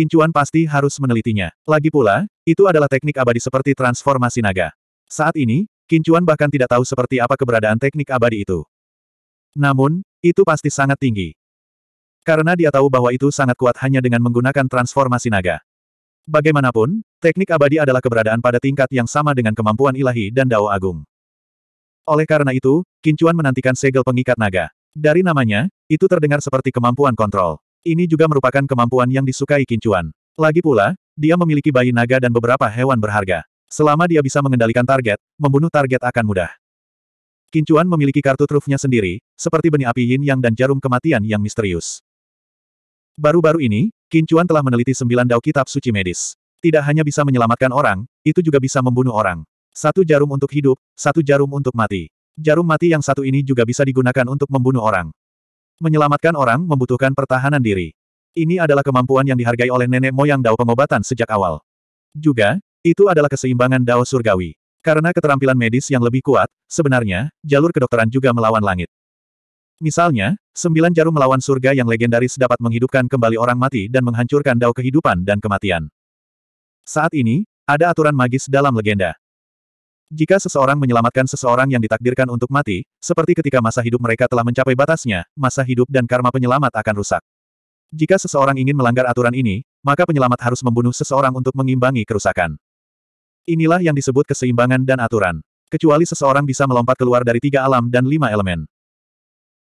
Kincuan pasti harus menelitinya. Lagi pula, itu adalah teknik abadi seperti transformasi naga. Saat ini, Kincuan bahkan tidak tahu seperti apa keberadaan teknik abadi itu. Namun, itu pasti sangat tinggi. Karena dia tahu bahwa itu sangat kuat hanya dengan menggunakan transformasi naga. Bagaimanapun, teknik abadi adalah keberadaan pada tingkat yang sama dengan kemampuan ilahi dan dao agung. Oleh karena itu, Kincuan menantikan segel pengikat naga. Dari namanya, itu terdengar seperti kemampuan kontrol. Ini juga merupakan kemampuan yang disukai Kincuan. Lagi pula, dia memiliki bayi naga dan beberapa hewan berharga. Selama dia bisa mengendalikan target, membunuh target akan mudah. Kincuan memiliki kartu trufnya sendiri, seperti benih api yin yang dan jarum kematian yang misterius. Baru-baru ini, Kincuan telah meneliti sembilan dao kitab suci medis. Tidak hanya bisa menyelamatkan orang, itu juga bisa membunuh orang. Satu jarum untuk hidup, satu jarum untuk mati. Jarum mati yang satu ini juga bisa digunakan untuk membunuh orang. Menyelamatkan orang membutuhkan pertahanan diri. Ini adalah kemampuan yang dihargai oleh nenek moyang Dao pengobatan sejak awal. Juga, itu adalah keseimbangan Dao surgawi. Karena keterampilan medis yang lebih kuat, sebenarnya, jalur kedokteran juga melawan langit. Misalnya, sembilan jarum melawan surga yang legendaris dapat menghidupkan kembali orang mati dan menghancurkan Dao kehidupan dan kematian. Saat ini, ada aturan magis dalam legenda. Jika seseorang menyelamatkan seseorang yang ditakdirkan untuk mati, seperti ketika masa hidup mereka telah mencapai batasnya, masa hidup dan karma penyelamat akan rusak. Jika seseorang ingin melanggar aturan ini, maka penyelamat harus membunuh seseorang untuk mengimbangi kerusakan. Inilah yang disebut keseimbangan dan aturan. Kecuali seseorang bisa melompat keluar dari tiga alam dan lima elemen.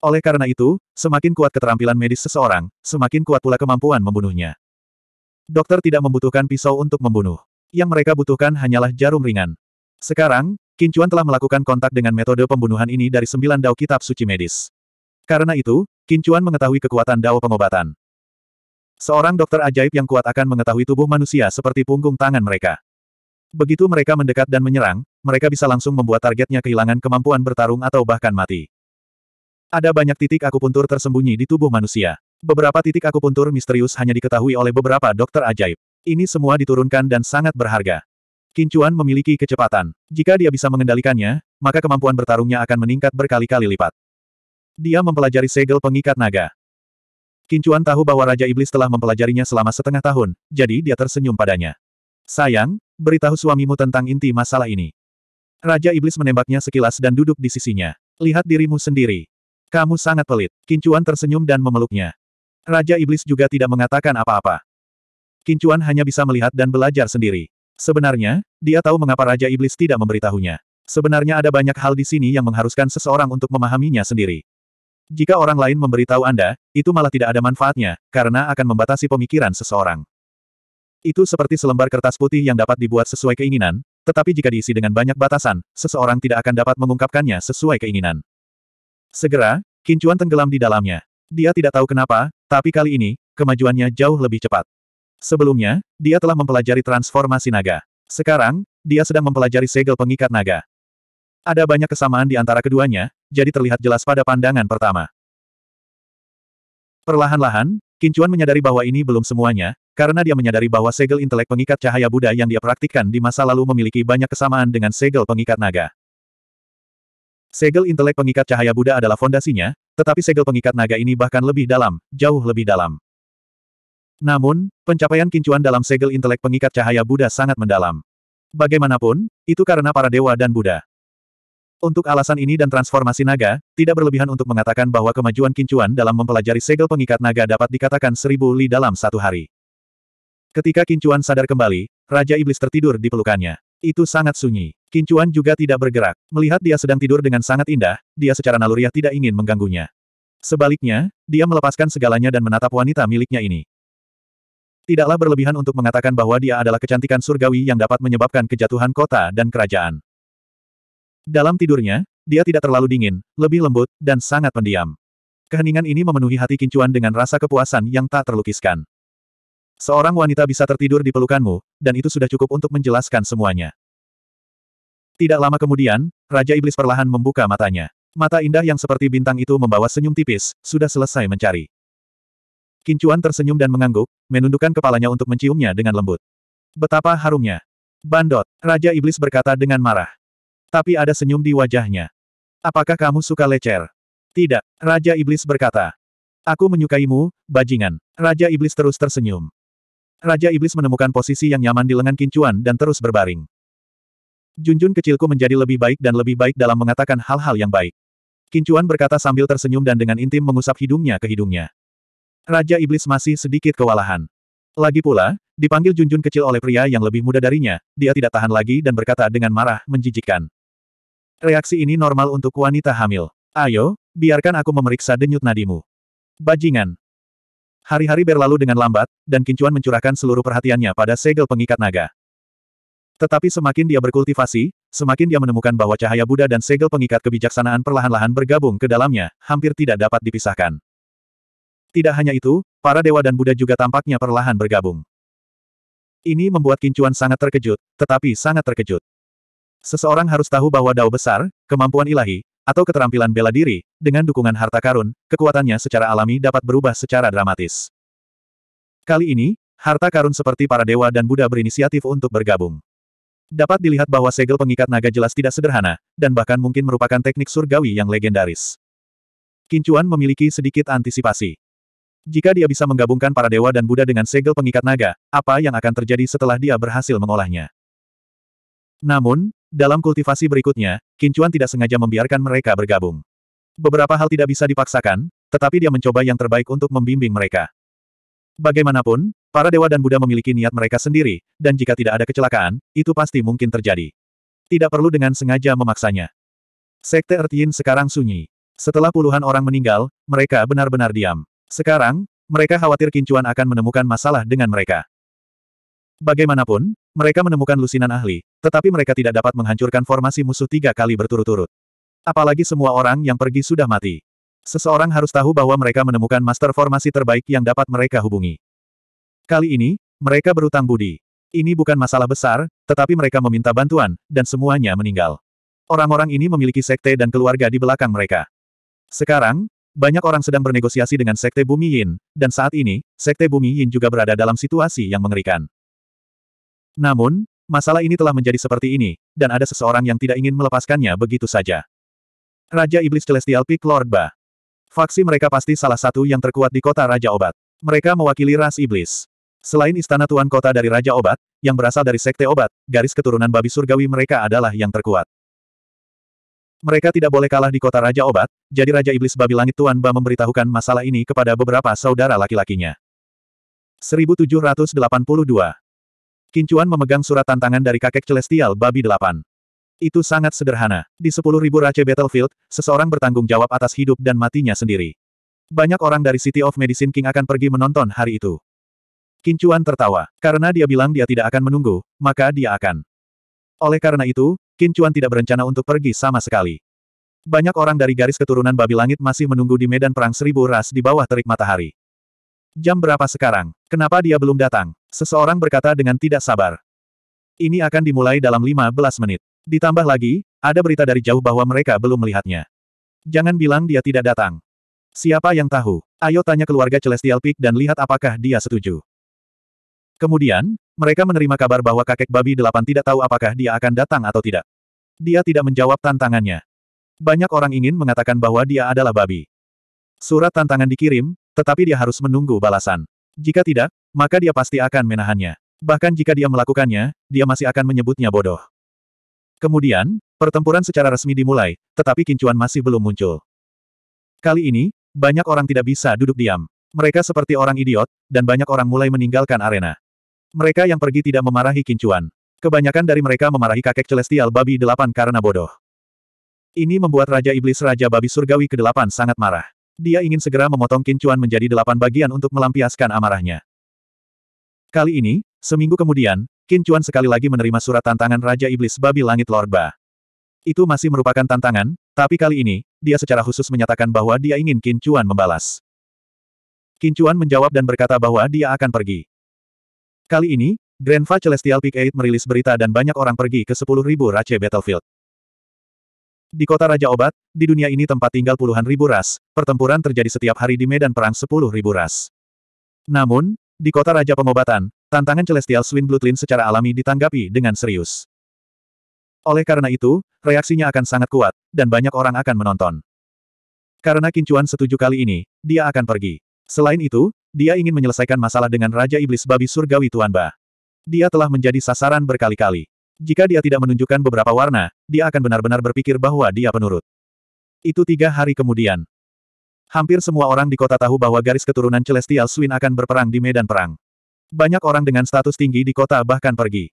Oleh karena itu, semakin kuat keterampilan medis seseorang, semakin kuat pula kemampuan membunuhnya. Dokter tidak membutuhkan pisau untuk membunuh. Yang mereka butuhkan hanyalah jarum ringan. Sekarang, Kincuan telah melakukan kontak dengan metode pembunuhan ini dari sembilan dao kitab suci medis. Karena itu, Kincuan mengetahui kekuatan dao pengobatan. Seorang dokter ajaib yang kuat akan mengetahui tubuh manusia seperti punggung tangan mereka. Begitu mereka mendekat dan menyerang, mereka bisa langsung membuat targetnya kehilangan kemampuan bertarung atau bahkan mati. Ada banyak titik akupuntur tersembunyi di tubuh manusia. Beberapa titik akupuntur misterius hanya diketahui oleh beberapa dokter ajaib. Ini semua diturunkan dan sangat berharga. Kincuan memiliki kecepatan. Jika dia bisa mengendalikannya, maka kemampuan bertarungnya akan meningkat berkali-kali lipat. Dia mempelajari segel pengikat naga. Kincuan tahu bahwa Raja Iblis telah mempelajarinya selama setengah tahun, jadi dia tersenyum padanya. Sayang, beritahu suamimu tentang inti masalah ini. Raja Iblis menembaknya sekilas dan duduk di sisinya. Lihat dirimu sendiri. Kamu sangat pelit. Kincuan tersenyum dan memeluknya. Raja Iblis juga tidak mengatakan apa-apa. Kincuan hanya bisa melihat dan belajar sendiri. Sebenarnya, dia tahu mengapa Raja Iblis tidak memberitahunya. Sebenarnya ada banyak hal di sini yang mengharuskan seseorang untuk memahaminya sendiri. Jika orang lain memberitahu Anda, itu malah tidak ada manfaatnya, karena akan membatasi pemikiran seseorang. Itu seperti selembar kertas putih yang dapat dibuat sesuai keinginan, tetapi jika diisi dengan banyak batasan, seseorang tidak akan dapat mengungkapkannya sesuai keinginan. Segera, Kincuan tenggelam di dalamnya. Dia tidak tahu kenapa, tapi kali ini, kemajuannya jauh lebih cepat. Sebelumnya, dia telah mempelajari transformasi naga. Sekarang, dia sedang mempelajari segel pengikat naga. Ada banyak kesamaan di antara keduanya, jadi terlihat jelas pada pandangan pertama. Perlahan-lahan, Kincuan menyadari bahwa ini belum semuanya, karena dia menyadari bahwa segel intelek pengikat cahaya Buddha yang dia praktikkan di masa lalu memiliki banyak kesamaan dengan segel pengikat naga. Segel intelek pengikat cahaya Buddha adalah fondasinya, tetapi segel pengikat naga ini bahkan lebih dalam, jauh lebih dalam. Namun, pencapaian kincuan dalam segel intelek pengikat cahaya Buddha sangat mendalam. Bagaimanapun, itu karena para dewa dan Buddha. Untuk alasan ini dan transformasi naga, tidak berlebihan untuk mengatakan bahwa kemajuan kincuan dalam mempelajari segel pengikat naga dapat dikatakan seribu li dalam satu hari. Ketika kincuan sadar kembali, Raja Iblis tertidur di pelukannya. Itu sangat sunyi. Kincuan juga tidak bergerak. Melihat dia sedang tidur dengan sangat indah, dia secara naluriah tidak ingin mengganggunya. Sebaliknya, dia melepaskan segalanya dan menatap wanita miliknya ini. Tidaklah berlebihan untuk mengatakan bahwa dia adalah kecantikan surgawi yang dapat menyebabkan kejatuhan kota dan kerajaan. Dalam tidurnya, dia tidak terlalu dingin, lebih lembut, dan sangat pendiam. Keheningan ini memenuhi hati kincuan dengan rasa kepuasan yang tak terlukiskan. Seorang wanita bisa tertidur di pelukanmu, dan itu sudah cukup untuk menjelaskan semuanya. Tidak lama kemudian, Raja Iblis perlahan membuka matanya. Mata indah yang seperti bintang itu membawa senyum tipis, sudah selesai mencari. Kincuan tersenyum dan mengangguk, menundukkan kepalanya untuk menciumnya dengan lembut. Betapa harumnya. Bandot, Raja Iblis berkata dengan marah. Tapi ada senyum di wajahnya. Apakah kamu suka lecer? Tidak, Raja Iblis berkata. Aku menyukaimu, bajingan. Raja Iblis terus tersenyum. Raja Iblis menemukan posisi yang nyaman di lengan Kincuan dan terus berbaring. Junjun kecilku menjadi lebih baik dan lebih baik dalam mengatakan hal-hal yang baik. Kincuan berkata sambil tersenyum dan dengan intim mengusap hidungnya ke hidungnya. Raja Iblis masih sedikit kewalahan. Lagi pula, dipanggil Junjun kecil oleh pria yang lebih muda darinya, dia tidak tahan lagi dan berkata dengan marah, menjijikkan. Reaksi ini normal untuk wanita hamil. Ayo, biarkan aku memeriksa denyut nadimu. Bajingan. Hari-hari berlalu dengan lambat, dan Kincuan mencurahkan seluruh perhatiannya pada segel pengikat naga. Tetapi semakin dia berkultivasi, semakin dia menemukan bahwa cahaya Buddha dan segel pengikat kebijaksanaan perlahan-lahan bergabung ke dalamnya, hampir tidak dapat dipisahkan. Tidak hanya itu, para dewa dan Buddha juga tampaknya perlahan bergabung. Ini membuat Kincuan sangat terkejut, tetapi sangat terkejut. Seseorang harus tahu bahwa dao besar, kemampuan ilahi, atau keterampilan bela diri, dengan dukungan harta karun, kekuatannya secara alami dapat berubah secara dramatis. Kali ini, harta karun seperti para dewa dan Buddha berinisiatif untuk bergabung. Dapat dilihat bahwa segel pengikat naga jelas tidak sederhana, dan bahkan mungkin merupakan teknik surgawi yang legendaris. Kincuan memiliki sedikit antisipasi. Jika dia bisa menggabungkan para dewa dan Buddha dengan segel pengikat naga, apa yang akan terjadi setelah dia berhasil mengolahnya? Namun, dalam kultivasi berikutnya, Kincuan tidak sengaja membiarkan mereka bergabung. Beberapa hal tidak bisa dipaksakan, tetapi dia mencoba yang terbaik untuk membimbing mereka. Bagaimanapun, para dewa dan Buddha memiliki niat mereka sendiri, dan jika tidak ada kecelakaan, itu pasti mungkin terjadi. Tidak perlu dengan sengaja memaksanya. Sekte Ertin sekarang sunyi. Setelah puluhan orang meninggal, mereka benar-benar diam. Sekarang, mereka khawatir Kincuan akan menemukan masalah dengan mereka. Bagaimanapun, mereka menemukan lusinan ahli, tetapi mereka tidak dapat menghancurkan formasi musuh tiga kali berturut-turut. Apalagi semua orang yang pergi sudah mati. Seseorang harus tahu bahwa mereka menemukan master formasi terbaik yang dapat mereka hubungi. Kali ini, mereka berutang budi. Ini bukan masalah besar, tetapi mereka meminta bantuan, dan semuanya meninggal. Orang-orang ini memiliki sekte dan keluarga di belakang mereka. Sekarang, banyak orang sedang bernegosiasi dengan Sekte Bumi Yin, dan saat ini, Sekte Bumi Yin juga berada dalam situasi yang mengerikan. Namun, masalah ini telah menjadi seperti ini, dan ada seseorang yang tidak ingin melepaskannya begitu saja. Raja Iblis Celestial Peak Lord Ba. Faksi mereka pasti salah satu yang terkuat di kota Raja Obat. Mereka mewakili ras iblis. Selain istana tuan kota dari Raja Obat, yang berasal dari Sekte Obat, garis keturunan babi surgawi mereka adalah yang terkuat. Mereka tidak boleh kalah di kota Raja Obat, jadi Raja Iblis Babi Langit Tuan Ba memberitahukan masalah ini kepada beberapa saudara laki-lakinya. 1782 Kincuan memegang surat tantangan dari kakek Celestial Babi delapan. Itu sangat sederhana. Di 10.000 Race Battlefield, seseorang bertanggung jawab atas hidup dan matinya sendiri. Banyak orang dari City of Medicine King akan pergi menonton hari itu. Kincuan tertawa. Karena dia bilang dia tidak akan menunggu, maka dia akan. Oleh karena itu, Qin Chuan tidak berencana untuk pergi sama sekali. Banyak orang dari garis keturunan babi langit masih menunggu di medan perang seribu ras di bawah terik matahari. Jam berapa sekarang? Kenapa dia belum datang? Seseorang berkata dengan tidak sabar. Ini akan dimulai dalam 15 menit. Ditambah lagi, ada berita dari jauh bahwa mereka belum melihatnya. Jangan bilang dia tidak datang. Siapa yang tahu? Ayo tanya keluarga Celestial Peak dan lihat apakah dia setuju. Kemudian, mereka menerima kabar bahwa kakek babi delapan tidak tahu apakah dia akan datang atau tidak. Dia tidak menjawab tantangannya. Banyak orang ingin mengatakan bahwa dia adalah babi. Surat tantangan dikirim, tetapi dia harus menunggu balasan. Jika tidak, maka dia pasti akan menahannya. Bahkan jika dia melakukannya, dia masih akan menyebutnya bodoh. Kemudian, pertempuran secara resmi dimulai, tetapi kincuan masih belum muncul. Kali ini, banyak orang tidak bisa duduk diam. Mereka seperti orang idiot, dan banyak orang mulai meninggalkan arena. Mereka yang pergi tidak memarahi Kincuan. Kebanyakan dari mereka memarahi kakek celestial babi delapan karena bodoh. Ini membuat Raja Iblis Raja Babi Surgawi ke-8 sangat marah. Dia ingin segera memotong Kincuan menjadi delapan bagian untuk melampiaskan amarahnya. Kali ini, seminggu kemudian, Kincuan sekali lagi menerima surat tantangan Raja Iblis Babi Langit Lord Ba. Itu masih merupakan tantangan, tapi kali ini, dia secara khusus menyatakan bahwa dia ingin Kincuan membalas. Kincuan menjawab dan berkata bahwa dia akan pergi. Kali ini, Grandfa Celestial Peak 8 merilis berita dan banyak orang pergi ke 10.000 Race Battlefield. Di kota Raja Obat, di dunia ini tempat tinggal puluhan ribu ras, pertempuran terjadi setiap hari di medan perang sepuluh ribu ras. Namun, di kota Raja Pengobatan, tantangan Celestial Swin Blutlin secara alami ditanggapi dengan serius. Oleh karena itu, reaksinya akan sangat kuat, dan banyak orang akan menonton. Karena Kincuan setuju kali ini, dia akan pergi. Selain itu, dia ingin menyelesaikan masalah dengan Raja Iblis Babi Surgawi Tuan Ba. Dia telah menjadi sasaran berkali-kali. Jika dia tidak menunjukkan beberapa warna, dia akan benar-benar berpikir bahwa dia penurut. Itu tiga hari kemudian. Hampir semua orang di kota tahu bahwa garis keturunan Celestial Swin akan berperang di medan perang. Banyak orang dengan status tinggi di kota bahkan pergi.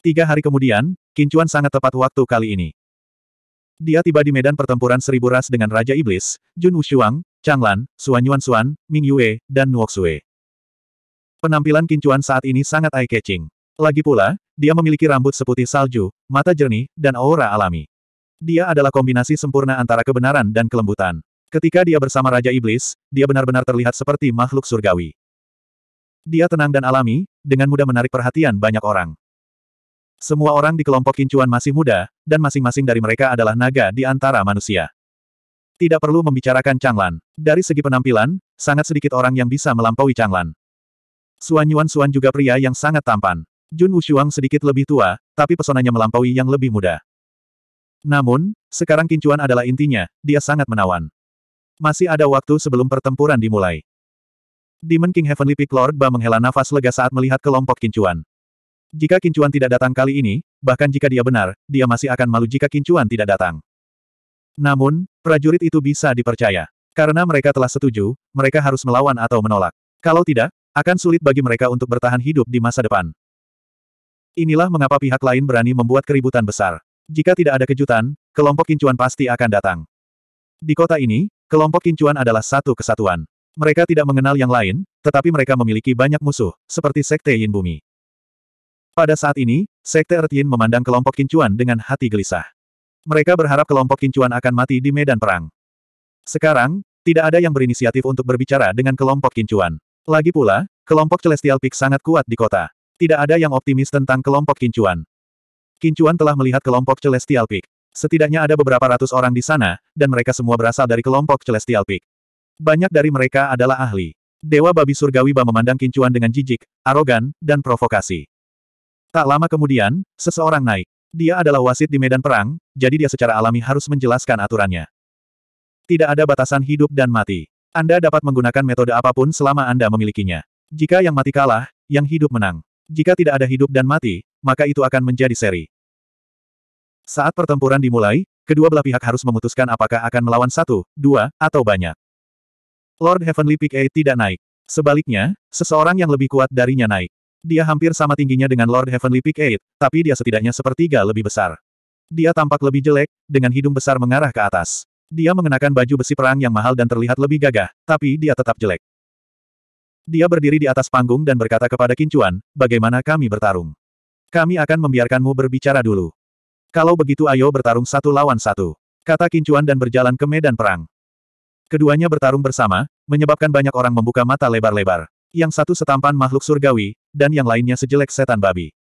Tiga hari kemudian, Kincuan sangat tepat waktu kali ini. Dia tiba di medan pertempuran seribu ras dengan Raja Iblis, Jun Wushuang, Chang Lan, Xuan Yuan Xuan, Ming Yue, dan Nuo Xue. Penampilan Kincuan saat ini sangat eye-catching. Lagi pula, dia memiliki rambut seputih salju, mata jernih, dan aura alami. Dia adalah kombinasi sempurna antara kebenaran dan kelembutan. Ketika dia bersama Raja Iblis, dia benar-benar terlihat seperti makhluk surgawi. Dia tenang dan alami, dengan mudah menarik perhatian banyak orang. Semua orang di kelompok Kincuan masih muda, dan masing-masing dari mereka adalah naga di antara manusia. Tidak perlu membicarakan Changlan. Dari segi penampilan, sangat sedikit orang yang bisa melampaui Changlan. Suan Yuan Suan juga pria yang sangat tampan. Jun Wushuang sedikit lebih tua, tapi pesonanya melampaui yang lebih muda. Namun, sekarang kincuan adalah intinya, dia sangat menawan. Masih ada waktu sebelum pertempuran dimulai. Demon King Heavenly Peak Lord Ba menghela nafas lega saat melihat kelompok kincuan. Jika kincuan tidak datang kali ini, bahkan jika dia benar, dia masih akan malu jika kincuan tidak datang. Namun, prajurit itu bisa dipercaya. Karena mereka telah setuju, mereka harus melawan atau menolak. Kalau tidak, akan sulit bagi mereka untuk bertahan hidup di masa depan. Inilah mengapa pihak lain berani membuat keributan besar. Jika tidak ada kejutan, kelompok kincuan pasti akan datang. Di kota ini, kelompok kincuan adalah satu kesatuan. Mereka tidak mengenal yang lain, tetapi mereka memiliki banyak musuh, seperti Sekte Yin Bumi. Pada saat ini, Sekte Ertin memandang kelompok kincuan dengan hati gelisah. Mereka berharap kelompok kincuan akan mati di medan perang. Sekarang, tidak ada yang berinisiatif untuk berbicara dengan kelompok kincuan. Lagi pula, kelompok Celestial Peak sangat kuat di kota. Tidak ada yang optimis tentang kelompok kincuan. Kincuan telah melihat kelompok Celestial Peak. Setidaknya ada beberapa ratus orang di sana, dan mereka semua berasal dari kelompok Celestial Peak. Banyak dari mereka adalah ahli. Dewa Babi Surgawi Ba memandang kincuan dengan jijik, arogan, dan provokasi. Tak lama kemudian, seseorang naik. Dia adalah wasit di medan perang, jadi dia secara alami harus menjelaskan aturannya. Tidak ada batasan hidup dan mati. Anda dapat menggunakan metode apapun selama Anda memilikinya. Jika yang mati kalah, yang hidup menang. Jika tidak ada hidup dan mati, maka itu akan menjadi seri. Saat pertempuran dimulai, kedua belah pihak harus memutuskan apakah akan melawan satu, dua, atau banyak. Lord Heavenly Peak A tidak naik. Sebaliknya, seseorang yang lebih kuat darinya naik. Dia hampir sama tingginya dengan Lord Heavenly Peak Eight, tapi dia setidaknya sepertiga lebih besar. Dia tampak lebih jelek, dengan hidung besar mengarah ke atas. Dia mengenakan baju besi perang yang mahal dan terlihat lebih gagah, tapi dia tetap jelek. Dia berdiri di atas panggung dan berkata kepada Kincuan, bagaimana kami bertarung? Kami akan membiarkanmu berbicara dulu. Kalau begitu ayo bertarung satu lawan satu. Kata Kincuan dan berjalan ke medan perang. Keduanya bertarung bersama, menyebabkan banyak orang membuka mata lebar-lebar yang satu setampan makhluk surgawi, dan yang lainnya sejelek setan babi.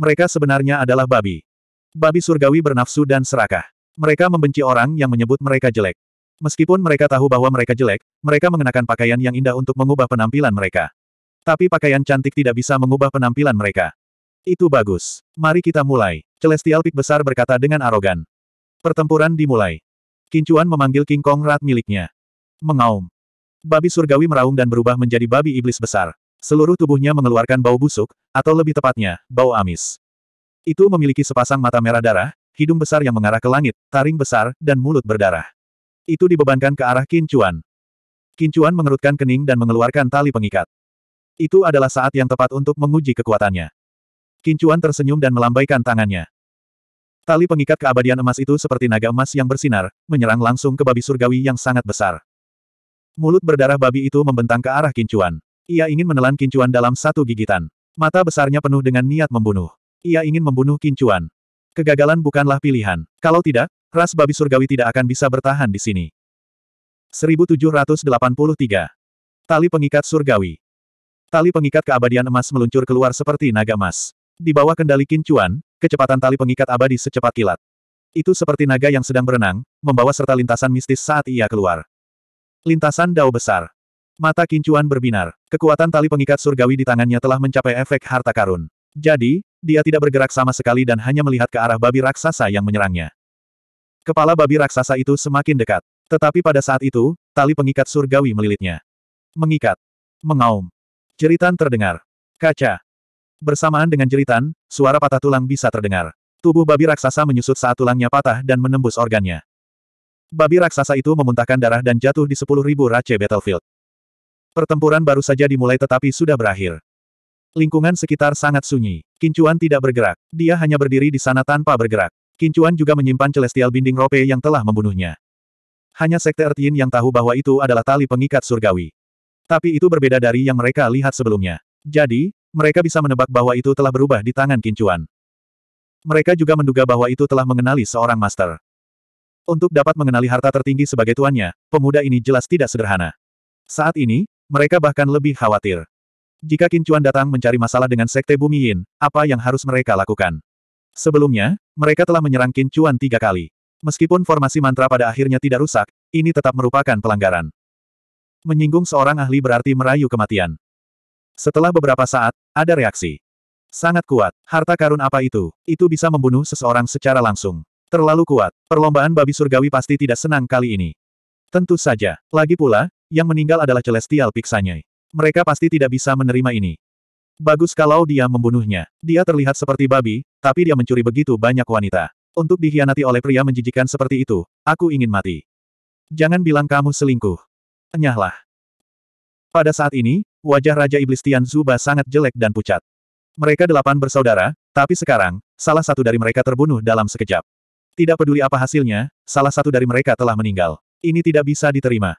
Mereka sebenarnya adalah babi. Babi surgawi bernafsu dan serakah. Mereka membenci orang yang menyebut mereka jelek. Meskipun mereka tahu bahwa mereka jelek, mereka mengenakan pakaian yang indah untuk mengubah penampilan mereka. Tapi pakaian cantik tidak bisa mengubah penampilan mereka. Itu bagus. Mari kita mulai. Celestial Peak besar berkata dengan arogan. Pertempuran dimulai. Kincuan memanggil King Kong Rat miliknya. Mengaum. Babi surgawi meraung dan berubah menjadi babi iblis besar. Seluruh tubuhnya mengeluarkan bau busuk, atau lebih tepatnya, bau amis. Itu memiliki sepasang mata merah darah, hidung besar yang mengarah ke langit, taring besar, dan mulut berdarah. Itu dibebankan ke arah Kincuan. Kincuan mengerutkan kening dan mengeluarkan tali pengikat. Itu adalah saat yang tepat untuk menguji kekuatannya. Kincuan tersenyum dan melambaikan tangannya. Tali pengikat keabadian emas itu seperti naga emas yang bersinar, menyerang langsung ke babi surgawi yang sangat besar. Mulut berdarah babi itu membentang ke arah kincuan. Ia ingin menelan kincuan dalam satu gigitan. Mata besarnya penuh dengan niat membunuh. Ia ingin membunuh kincuan. Kegagalan bukanlah pilihan. Kalau tidak, ras babi surgawi tidak akan bisa bertahan di sini. 1783. Tali pengikat surgawi. Tali pengikat keabadian emas meluncur keluar seperti naga emas. Di bawah kendali kincuan, kecepatan tali pengikat abadi secepat kilat. Itu seperti naga yang sedang berenang, membawa serta lintasan mistis saat ia keluar. Lintasan dao besar. Mata kincuan berbinar. Kekuatan tali pengikat surgawi di tangannya telah mencapai efek harta karun. Jadi, dia tidak bergerak sama sekali dan hanya melihat ke arah babi raksasa yang menyerangnya. Kepala babi raksasa itu semakin dekat. Tetapi pada saat itu, tali pengikat surgawi melilitnya. Mengikat. Mengaum. Jeritan terdengar. Kaca. Bersamaan dengan jeritan, suara patah tulang bisa terdengar. Tubuh babi raksasa menyusut saat tulangnya patah dan menembus organnya. Babi raksasa itu memuntahkan darah dan jatuh di sepuluh ribu race battlefield. Pertempuran baru saja dimulai tetapi sudah berakhir. Lingkungan sekitar sangat sunyi. Kincuan tidak bergerak. Dia hanya berdiri di sana tanpa bergerak. Kincuan juga menyimpan celestial binding rope yang telah membunuhnya. Hanya sekte Ertin yang tahu bahwa itu adalah tali pengikat surgawi. Tapi itu berbeda dari yang mereka lihat sebelumnya. Jadi, mereka bisa menebak bahwa itu telah berubah di tangan Kincuan. Mereka juga menduga bahwa itu telah mengenali seorang master. Untuk dapat mengenali harta tertinggi sebagai tuannya, pemuda ini jelas tidak sederhana. Saat ini, mereka bahkan lebih khawatir. Jika Kincuan datang mencari masalah dengan Sekte Bumi Yin, apa yang harus mereka lakukan? Sebelumnya, mereka telah menyerang Kincuan tiga kali. Meskipun formasi mantra pada akhirnya tidak rusak, ini tetap merupakan pelanggaran. Menyinggung seorang ahli berarti merayu kematian. Setelah beberapa saat, ada reaksi. Sangat kuat, harta karun apa itu? Itu bisa membunuh seseorang secara langsung. Terlalu kuat. Perlombaan babi surgawi pasti tidak senang kali ini. Tentu saja. Lagi pula, yang meninggal adalah Celestial Piksanya. Mereka pasti tidak bisa menerima ini. Bagus kalau dia membunuhnya. Dia terlihat seperti babi, tapi dia mencuri begitu banyak wanita. Untuk dihianati oleh pria menjijikan seperti itu, aku ingin mati. Jangan bilang kamu selingkuh. Enyahlah. Pada saat ini, wajah Raja Iblis Tian Zuba sangat jelek dan pucat. Mereka delapan bersaudara, tapi sekarang, salah satu dari mereka terbunuh dalam sekejap. Tidak peduli apa hasilnya, salah satu dari mereka telah meninggal. Ini tidak bisa diterima.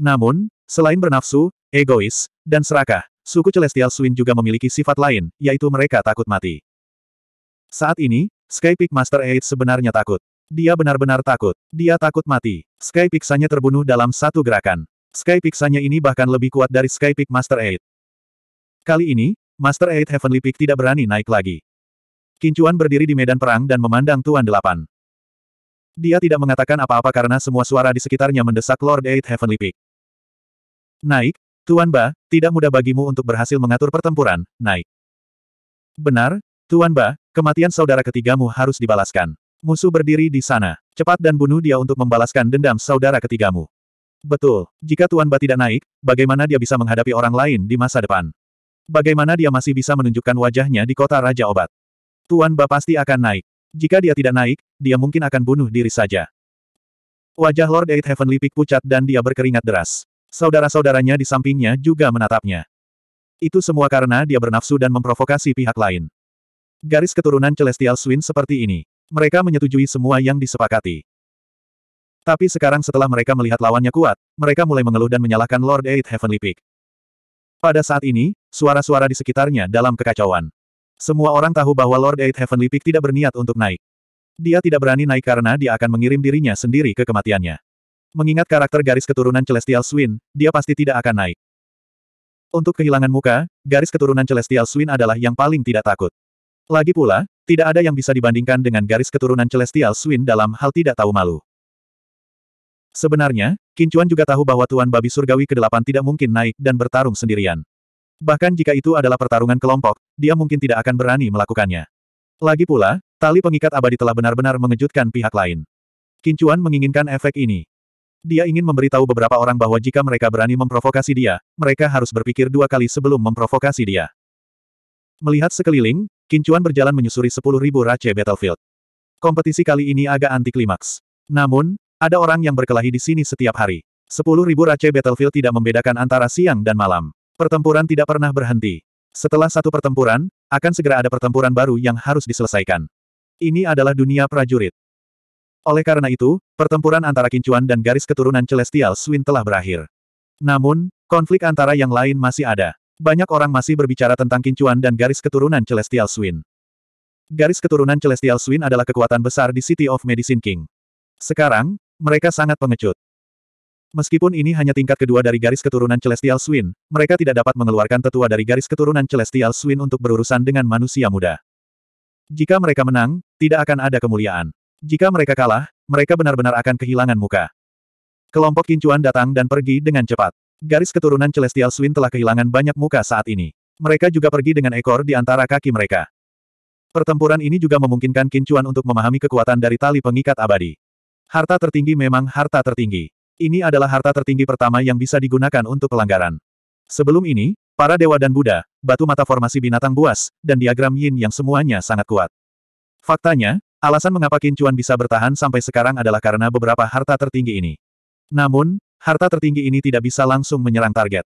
Namun, selain bernafsu, egois, dan serakah, suku Celestial Swin juga memiliki sifat lain, yaitu mereka takut mati. Saat ini, Sky Peak Master Eight sebenarnya takut. Dia benar-benar takut. Dia takut mati. Sky Pixanya terbunuh dalam satu gerakan. Sky Pixanya ini bahkan lebih kuat dari Sky Peak Master Eight. Kali ini, Master Eight Heavenly Peak tidak berani naik lagi. Kincuan berdiri di medan perang dan memandang Tuan Delapan. Dia tidak mengatakan apa-apa karena semua suara di sekitarnya mendesak Lord Eight Heavenly Peak. Naik, Tuan Ba, tidak mudah bagimu untuk berhasil mengatur pertempuran, naik. Benar, Tuan Ba, kematian saudara ketigamu harus dibalaskan. Musuh berdiri di sana. Cepat dan bunuh dia untuk membalaskan dendam saudara ketigamu. Betul, jika Tuan Ba tidak naik, bagaimana dia bisa menghadapi orang lain di masa depan? Bagaimana dia masih bisa menunjukkan wajahnya di kota Raja Obat? Tuan Ba pasti akan naik. Jika dia tidak naik, dia mungkin akan bunuh diri saja. Wajah Lord Eight Heavenly Peak pucat dan dia berkeringat deras. Saudara-saudaranya di sampingnya juga menatapnya. Itu semua karena dia bernafsu dan memprovokasi pihak lain. Garis keturunan Celestial Swin seperti ini. Mereka menyetujui semua yang disepakati. Tapi sekarang setelah mereka melihat lawannya kuat, mereka mulai mengeluh dan menyalahkan Lord Eight Heavenly Peak. Pada saat ini, suara-suara di sekitarnya dalam kekacauan. Semua orang tahu bahwa Lord Eight Heavenly Peak tidak berniat untuk naik. Dia tidak berani naik karena dia akan mengirim dirinya sendiri ke kematiannya. Mengingat karakter garis keturunan Celestial Swin, dia pasti tidak akan naik. Untuk kehilangan muka, garis keturunan Celestial Swin adalah yang paling tidak takut. Lagi pula, tidak ada yang bisa dibandingkan dengan garis keturunan Celestial Swin dalam hal tidak tahu malu. Sebenarnya, Kincuan juga tahu bahwa Tuan Babi Surgawi ke-8 tidak mungkin naik dan bertarung sendirian. Bahkan jika itu adalah pertarungan kelompok, dia mungkin tidak akan berani melakukannya. Lagi pula, tali pengikat abadi telah benar-benar mengejutkan pihak lain. Kincuan menginginkan efek ini. Dia ingin memberitahu beberapa orang bahwa jika mereka berani memprovokasi dia, mereka harus berpikir dua kali sebelum memprovokasi dia. Melihat sekeliling, Kincuan berjalan menyusuri 10.000 Race Battlefield. Kompetisi kali ini agak anti klimaks. Namun, ada orang yang berkelahi di sini setiap hari. 10.000 Race Battlefield tidak membedakan antara siang dan malam. Pertempuran tidak pernah berhenti. Setelah satu pertempuran, akan segera ada pertempuran baru yang harus diselesaikan. Ini adalah dunia prajurit. Oleh karena itu, pertempuran antara Kincuan dan garis keturunan Celestial Swin telah berakhir. Namun, konflik antara yang lain masih ada. Banyak orang masih berbicara tentang Kincuan dan garis keturunan Celestial Swin. Garis keturunan Celestial Swin adalah kekuatan besar di City of Medicine King. Sekarang, mereka sangat pengecut. Meskipun ini hanya tingkat kedua dari garis keturunan Celestial Swin, mereka tidak dapat mengeluarkan tetua dari garis keturunan Celestial Swin untuk berurusan dengan manusia muda. Jika mereka menang, tidak akan ada kemuliaan. Jika mereka kalah, mereka benar-benar akan kehilangan muka. Kelompok kincuan datang dan pergi dengan cepat. Garis keturunan Celestial Swin telah kehilangan banyak muka saat ini. Mereka juga pergi dengan ekor di antara kaki mereka. Pertempuran ini juga memungkinkan kincuan untuk memahami kekuatan dari tali pengikat abadi. Harta tertinggi memang harta tertinggi. Ini adalah harta tertinggi pertama yang bisa digunakan untuk pelanggaran. Sebelum ini, para dewa dan Buddha, batu mata formasi binatang buas, dan diagram yin yang semuanya sangat kuat. Faktanya, alasan mengapa Kincuan bisa bertahan sampai sekarang adalah karena beberapa harta tertinggi ini. Namun, harta tertinggi ini tidak bisa langsung menyerang target.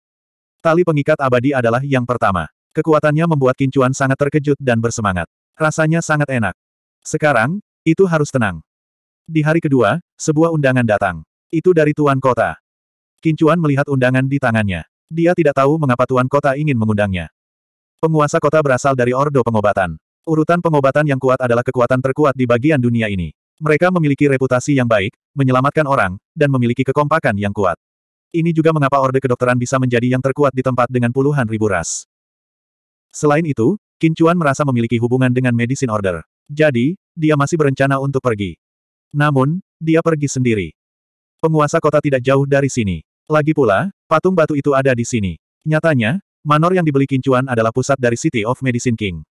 Tali pengikat abadi adalah yang pertama. Kekuatannya membuat Kincuan sangat terkejut dan bersemangat. Rasanya sangat enak. Sekarang, itu harus tenang. Di hari kedua, sebuah undangan datang. Itu dari Tuan Kota. Kincuan melihat undangan di tangannya. Dia tidak tahu mengapa Tuan Kota ingin mengundangnya. Penguasa kota berasal dari Ordo Pengobatan. Urutan pengobatan yang kuat adalah kekuatan terkuat di bagian dunia ini. Mereka memiliki reputasi yang baik, menyelamatkan orang, dan memiliki kekompakan yang kuat. Ini juga mengapa Orde Kedokteran bisa menjadi yang terkuat di tempat dengan puluhan ribu ras. Selain itu, Kincuan merasa memiliki hubungan dengan Medicine Order. Jadi, dia masih berencana untuk pergi. Namun, dia pergi sendiri. Penguasa kota tidak jauh dari sini. Lagi pula, patung batu itu ada di sini. Nyatanya, manor yang dibeli Kincuan adalah pusat dari City of Medicine King.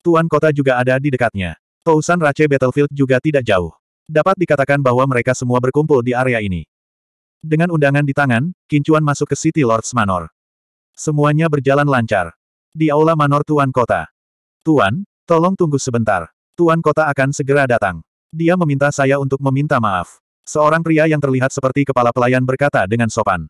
Tuan kota juga ada di dekatnya. Tousan Rache Battlefield juga tidak jauh. Dapat dikatakan bahwa mereka semua berkumpul di area ini. Dengan undangan di tangan, Kincuan masuk ke City Lords Manor. Semuanya berjalan lancar. Di aula manor Tuan Kota. Tuan, tolong tunggu sebentar. Tuan Kota akan segera datang. Dia meminta saya untuk meminta maaf. Seorang pria yang terlihat seperti kepala pelayan berkata dengan sopan.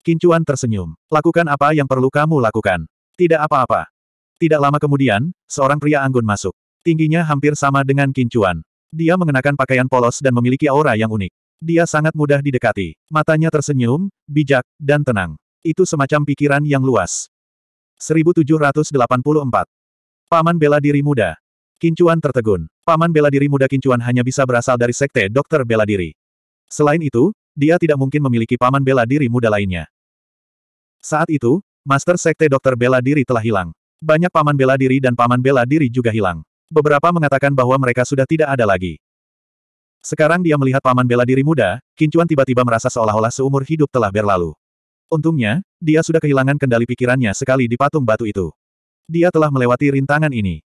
Kincuan tersenyum. Lakukan apa yang perlu kamu lakukan. Tidak apa-apa. Tidak lama kemudian, seorang pria anggun masuk. Tingginya hampir sama dengan Kincuan. Dia mengenakan pakaian polos dan memiliki aura yang unik. Dia sangat mudah didekati. Matanya tersenyum, bijak, dan tenang. Itu semacam pikiran yang luas. 1784. Paman bela diri muda. Kincuan tertegun. Paman bela diri muda Kincuan hanya bisa berasal dari sekte Dokter Bela Diri. Selain itu, dia tidak mungkin memiliki paman bela diri muda lainnya. Saat itu, Master Sekte Dokter Bela Diri telah hilang. Banyak paman bela diri dan paman bela diri juga hilang. Beberapa mengatakan bahwa mereka sudah tidak ada lagi. Sekarang dia melihat paman bela diri muda, Kincuan tiba-tiba merasa seolah-olah seumur hidup telah berlalu. Untungnya, dia sudah kehilangan kendali pikirannya sekali di patung batu itu. Dia telah melewati rintangan ini.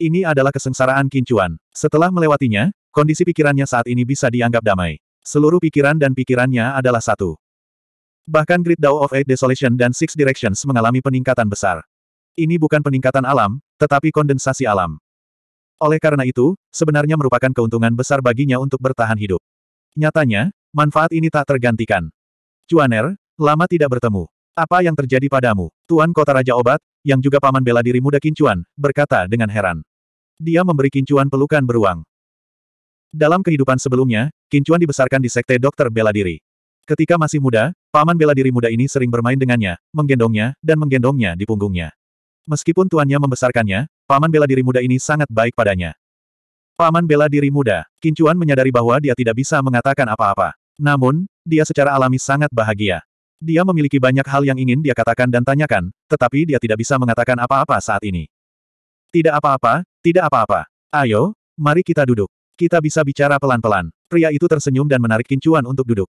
Ini adalah kesengsaraan Kincuan. Setelah melewatinya, kondisi pikirannya saat ini bisa dianggap damai. Seluruh pikiran dan pikirannya adalah satu. Bahkan Great Dao of Eight Desolation dan Six Directions mengalami peningkatan besar. Ini bukan peningkatan alam, tetapi kondensasi alam. Oleh karena itu, sebenarnya merupakan keuntungan besar baginya untuk bertahan hidup. Nyatanya, manfaat ini tak tergantikan. Cuaner, lama tidak bertemu. Apa yang terjadi padamu? Tuan Kota Raja Obat, yang juga paman bela diri muda Kincuan, berkata dengan heran. Dia memberi Kincuan pelukan beruang. Dalam kehidupan sebelumnya, Kincuan dibesarkan di sekte dokter bela diri. Ketika masih muda, paman bela diri muda ini sering bermain dengannya, menggendongnya, dan menggendongnya di punggungnya. Meskipun tuannya membesarkannya, paman bela diri muda ini sangat baik padanya. Paman bela diri muda, Kincuan menyadari bahwa dia tidak bisa mengatakan apa-apa. Namun, dia secara alami sangat bahagia. Dia memiliki banyak hal yang ingin dia katakan dan tanyakan, tetapi dia tidak bisa mengatakan apa-apa saat ini. Tidak apa-apa, tidak apa-apa. Ayo, mari kita duduk. Kita bisa bicara pelan-pelan. Pria itu tersenyum dan menarik kincuan untuk duduk.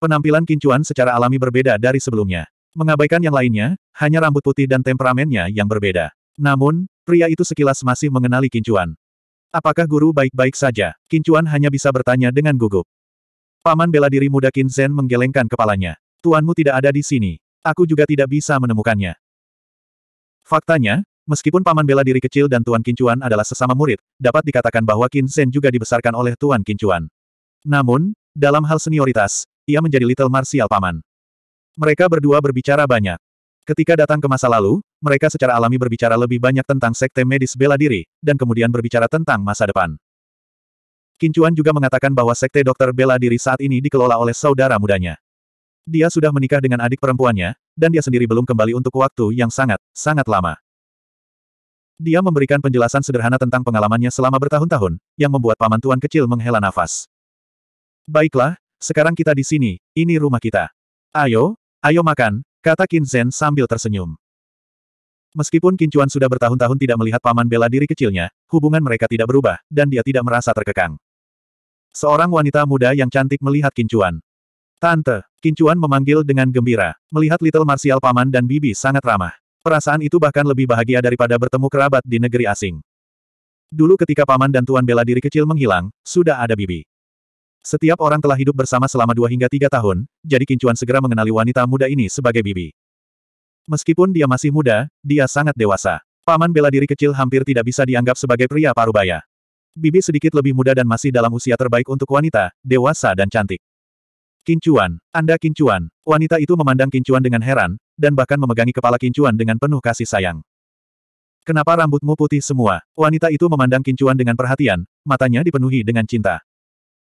Penampilan kincuan secara alami berbeda dari sebelumnya. Mengabaikan yang lainnya, hanya rambut putih dan temperamennya yang berbeda. Namun, pria itu sekilas masih mengenali kincuan. Apakah guru baik-baik saja? Kincuan hanya bisa bertanya dengan gugup. Paman bela diri muda Kinzen menggelengkan kepalanya. Tuanmu tidak ada di sini. Aku juga tidak bisa menemukannya. Faktanya, Meskipun paman bela diri kecil dan Tuan Kincuan adalah sesama murid, dapat dikatakan bahwa Qin Zhen juga dibesarkan oleh Tuan Kincuan. Namun, dalam hal senioritas, ia menjadi Little Martial Paman. Mereka berdua berbicara banyak. Ketika datang ke masa lalu, mereka secara alami berbicara lebih banyak tentang sekte medis bela diri, dan kemudian berbicara tentang masa depan. Kincuan juga mengatakan bahwa sekte dokter bela diri saat ini dikelola oleh saudara mudanya. Dia sudah menikah dengan adik perempuannya, dan dia sendiri belum kembali untuk waktu yang sangat, sangat lama. Dia memberikan penjelasan sederhana tentang pengalamannya selama bertahun-tahun, yang membuat paman tuan kecil menghela nafas. Baiklah, sekarang kita di sini, ini rumah kita. Ayo, ayo makan, kata Kinzen sambil tersenyum. Meskipun Qin sudah bertahun-tahun tidak melihat paman bela diri kecilnya, hubungan mereka tidak berubah, dan dia tidak merasa terkekang. Seorang wanita muda yang cantik melihat Qin Tante, Qin memanggil dengan gembira, melihat Little Martial paman dan bibi sangat ramah. Perasaan itu bahkan lebih bahagia daripada bertemu kerabat di negeri asing. Dulu ketika paman dan tuan bela diri kecil menghilang, sudah ada bibi. Setiap orang telah hidup bersama selama dua hingga tiga tahun, jadi Kincuan segera mengenali wanita muda ini sebagai bibi. Meskipun dia masih muda, dia sangat dewasa. Paman bela diri kecil hampir tidak bisa dianggap sebagai pria parubaya. Bibi sedikit lebih muda dan masih dalam usia terbaik untuk wanita, dewasa dan cantik. Kincuan, Anda Kincuan. Wanita itu memandang Kincuan dengan heran, dan bahkan memegangi kepala Kincuan dengan penuh kasih sayang. Kenapa rambutmu putih semua? Wanita itu memandang Kincuan dengan perhatian, matanya dipenuhi dengan cinta.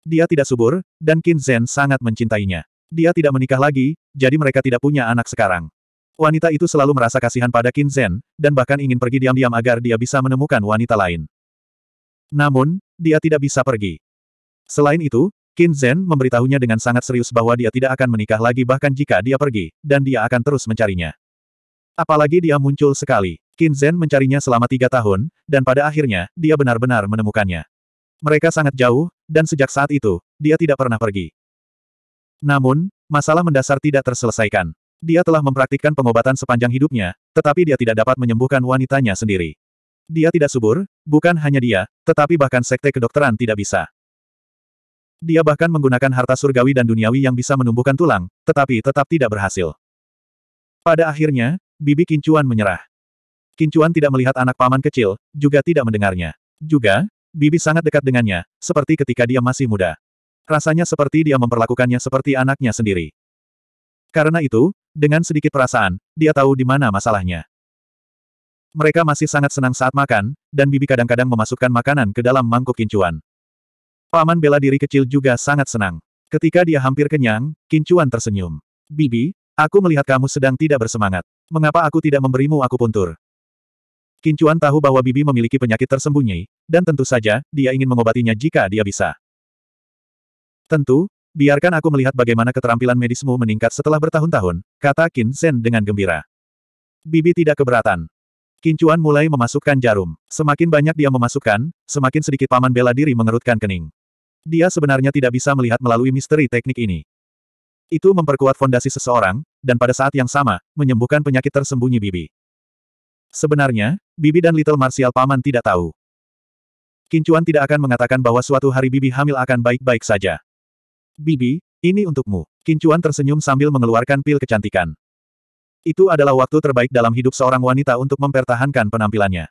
Dia tidak subur, dan Qin Zhen sangat mencintainya. Dia tidak menikah lagi, jadi mereka tidak punya anak sekarang. Wanita itu selalu merasa kasihan pada Qin Zhen, dan bahkan ingin pergi diam-diam agar dia bisa menemukan wanita lain. Namun, dia tidak bisa pergi. Selain itu, Qin Zhen memberitahunya dengan sangat serius bahwa dia tidak akan menikah lagi bahkan jika dia pergi, dan dia akan terus mencarinya. Apalagi dia muncul sekali. Qin Zhen mencarinya selama tiga tahun, dan pada akhirnya, dia benar-benar menemukannya. Mereka sangat jauh, dan sejak saat itu, dia tidak pernah pergi. Namun, masalah mendasar tidak terselesaikan. Dia telah mempraktikkan pengobatan sepanjang hidupnya, tetapi dia tidak dapat menyembuhkan wanitanya sendiri. Dia tidak subur, bukan hanya dia, tetapi bahkan sekte kedokteran tidak bisa. Dia bahkan menggunakan harta surgawi dan duniawi yang bisa menumbuhkan tulang, tetapi tetap tidak berhasil. Pada akhirnya, bibi Kincuan menyerah. Kincuan tidak melihat anak paman kecil, juga tidak mendengarnya. Juga, bibi sangat dekat dengannya, seperti ketika dia masih muda. Rasanya seperti dia memperlakukannya seperti anaknya sendiri. Karena itu, dengan sedikit perasaan, dia tahu di mana masalahnya. Mereka masih sangat senang saat makan, dan bibi kadang-kadang memasukkan makanan ke dalam mangkuk kincuan. Paman bela diri kecil juga sangat senang. Ketika dia hampir kenyang, Kincuan tersenyum. Bibi, aku melihat kamu sedang tidak bersemangat. Mengapa aku tidak memberimu aku puntur? Kincuan tahu bahwa Bibi memiliki penyakit tersembunyi, dan tentu saja, dia ingin mengobatinya jika dia bisa. Tentu, biarkan aku melihat bagaimana keterampilan medismu meningkat setelah bertahun-tahun, kata Qin Zhen dengan gembira. Bibi tidak keberatan. Kincuan mulai memasukkan jarum. Semakin banyak dia memasukkan, semakin sedikit paman bela diri mengerutkan kening. Dia sebenarnya tidak bisa melihat melalui misteri teknik ini. Itu memperkuat fondasi seseorang, dan pada saat yang sama, menyembuhkan penyakit tersembunyi Bibi. Sebenarnya, Bibi dan Little Martial Paman tidak tahu. Kincuan tidak akan mengatakan bahwa suatu hari Bibi hamil akan baik-baik saja. Bibi, ini untukmu. Kincuan tersenyum sambil mengeluarkan pil kecantikan. Itu adalah waktu terbaik dalam hidup seorang wanita untuk mempertahankan penampilannya.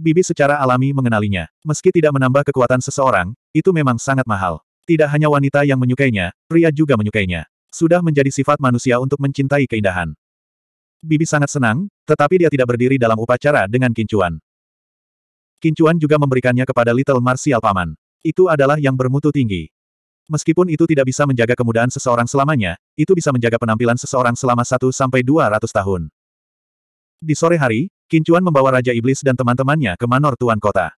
Bibi secara alami mengenalinya. Meski tidak menambah kekuatan seseorang, itu memang sangat mahal. Tidak hanya wanita yang menyukainya, pria juga menyukainya. Sudah menjadi sifat manusia untuk mencintai keindahan. Bibi sangat senang, tetapi dia tidak berdiri dalam upacara dengan kincuan. Kincuan juga memberikannya kepada Little Martial Paman. Itu adalah yang bermutu tinggi. Meskipun itu tidak bisa menjaga kemudahan seseorang selamanya, itu bisa menjaga penampilan seseorang selama 1-200 tahun. Di sore hari, Kincuan membawa Raja Iblis dan teman-temannya ke manor Tuan Kota.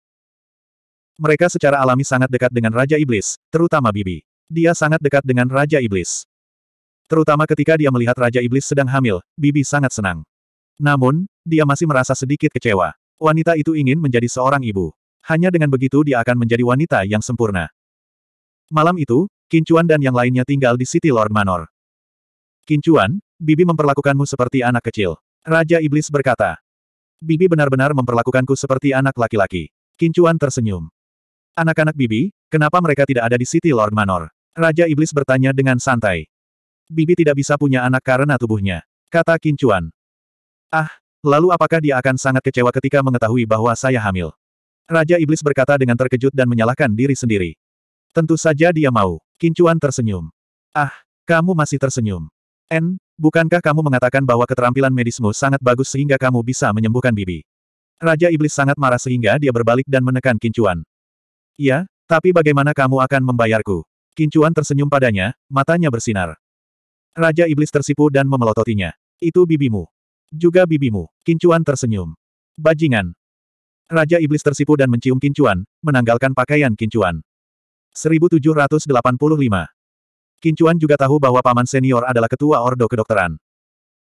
Mereka secara alami sangat dekat dengan Raja Iblis, terutama Bibi. Dia sangat dekat dengan Raja Iblis. Terutama ketika dia melihat Raja Iblis sedang hamil, Bibi sangat senang. Namun, dia masih merasa sedikit kecewa. Wanita itu ingin menjadi seorang ibu. Hanya dengan begitu dia akan menjadi wanita yang sempurna. Malam itu, Kincuan dan yang lainnya tinggal di City Lord Manor. Kincuan, Bibi memperlakukanmu seperti anak kecil. Raja Iblis berkata, Bibi benar-benar memperlakukanku seperti anak laki-laki. Kincuan tersenyum. Anak-anak Bibi, kenapa mereka tidak ada di City Lord Manor? Raja Iblis bertanya dengan santai. Bibi tidak bisa punya anak karena tubuhnya. Kata Kincuan. Ah, lalu apakah dia akan sangat kecewa ketika mengetahui bahwa saya hamil? Raja Iblis berkata dengan terkejut dan menyalahkan diri sendiri. Tentu saja dia mau. Kincuan tersenyum. Ah, kamu masih tersenyum. N, Bukankah kamu mengatakan bahwa keterampilan medismu sangat bagus sehingga kamu bisa menyembuhkan bibi? Raja Iblis sangat marah sehingga dia berbalik dan menekan Kincuan. Iya, tapi bagaimana kamu akan membayarku? Kincuan tersenyum padanya, matanya bersinar. Raja Iblis tersipu dan memelototinya. Itu bibimu. Juga bibimu. Kincuan tersenyum. Bajingan. Raja Iblis tersipu dan mencium Kincuan, menanggalkan pakaian Kincuan. 1785 Kincuan juga tahu bahwa paman senior adalah ketua Ordo Kedokteran.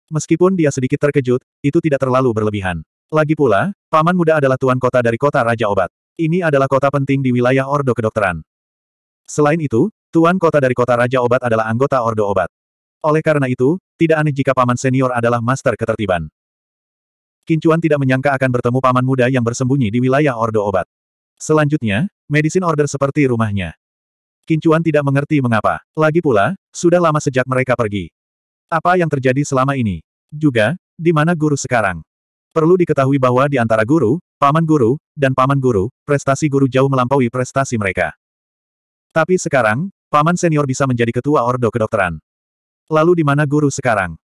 Meskipun dia sedikit terkejut, itu tidak terlalu berlebihan. Lagi pula, paman muda adalah tuan kota dari kota Raja Obat. Ini adalah kota penting di wilayah Ordo Kedokteran. Selain itu, tuan kota dari kota Raja Obat adalah anggota Ordo Obat. Oleh karena itu, tidak aneh jika paman senior adalah master ketertiban. Kincuan tidak menyangka akan bertemu paman muda yang bersembunyi di wilayah Ordo Obat. Selanjutnya, Medicine Order seperti rumahnya. Kincuan tidak mengerti mengapa. Lagi pula, sudah lama sejak mereka pergi. Apa yang terjadi selama ini? Juga, di mana guru sekarang? Perlu diketahui bahwa di antara guru, paman guru, dan paman guru, prestasi guru jauh melampaui prestasi mereka. Tapi sekarang, paman senior bisa menjadi ketua ordo kedokteran. Lalu di mana guru sekarang?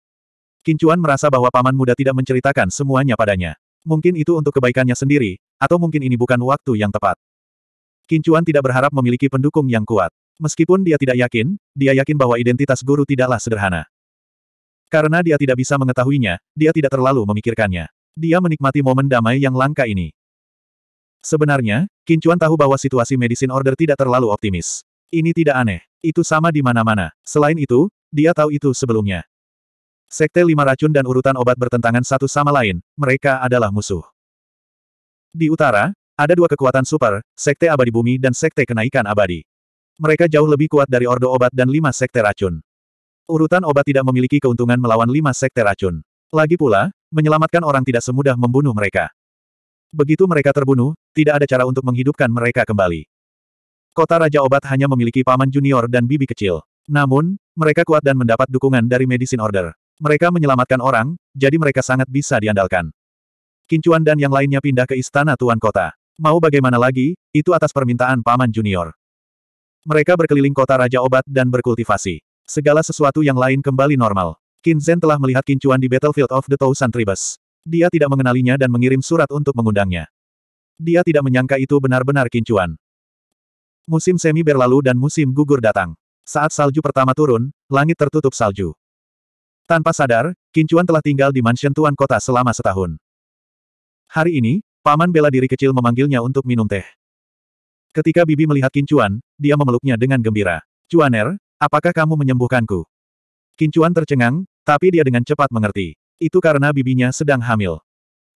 Kincuan merasa bahwa paman muda tidak menceritakan semuanya padanya. Mungkin itu untuk kebaikannya sendiri, atau mungkin ini bukan waktu yang tepat. Kincuan tidak berharap memiliki pendukung yang kuat. Meskipun dia tidak yakin, dia yakin bahwa identitas guru tidaklah sederhana. Karena dia tidak bisa mengetahuinya, dia tidak terlalu memikirkannya. Dia menikmati momen damai yang langka ini. Sebenarnya, Kincuan tahu bahwa situasi Medicine Order tidak terlalu optimis. Ini tidak aneh. Itu sama di mana-mana. Selain itu, dia tahu itu sebelumnya. Sekte lima racun dan urutan obat bertentangan satu sama lain, mereka adalah musuh. Di utara, ada dua kekuatan super, Sekte Abadi Bumi dan Sekte Kenaikan Abadi. Mereka jauh lebih kuat dari Ordo Obat dan lima Sekte Racun. Urutan obat tidak memiliki keuntungan melawan lima Sekte Racun. Lagi pula, menyelamatkan orang tidak semudah membunuh mereka. Begitu mereka terbunuh, tidak ada cara untuk menghidupkan mereka kembali. Kota Raja Obat hanya memiliki paman junior dan bibi kecil. Namun, mereka kuat dan mendapat dukungan dari Medicine Order. Mereka menyelamatkan orang, jadi mereka sangat bisa diandalkan. Kincuan dan yang lainnya pindah ke istana Tuan Kota. Mau bagaimana lagi, itu atas permintaan Paman Junior. Mereka berkeliling kota Raja Obat dan berkultivasi. Segala sesuatu yang lain kembali normal. Kinzen telah melihat kincuan di Battlefield of the Thousand Tribes. Dia tidak mengenalinya dan mengirim surat untuk mengundangnya. Dia tidak menyangka itu benar-benar kincuan. Musim semi berlalu dan musim gugur datang. Saat salju pertama turun, langit tertutup salju. Tanpa sadar, Kincuan telah tinggal di mansion tuan kota selama setahun. Hari ini, Paman bela diri kecil memanggilnya untuk minum teh. Ketika Bibi melihat Kincuan, dia memeluknya dengan gembira. Cuaner, apakah kamu menyembuhkanku? Kincuan tercengang, tapi dia dengan cepat mengerti. Itu karena bibinya sedang hamil.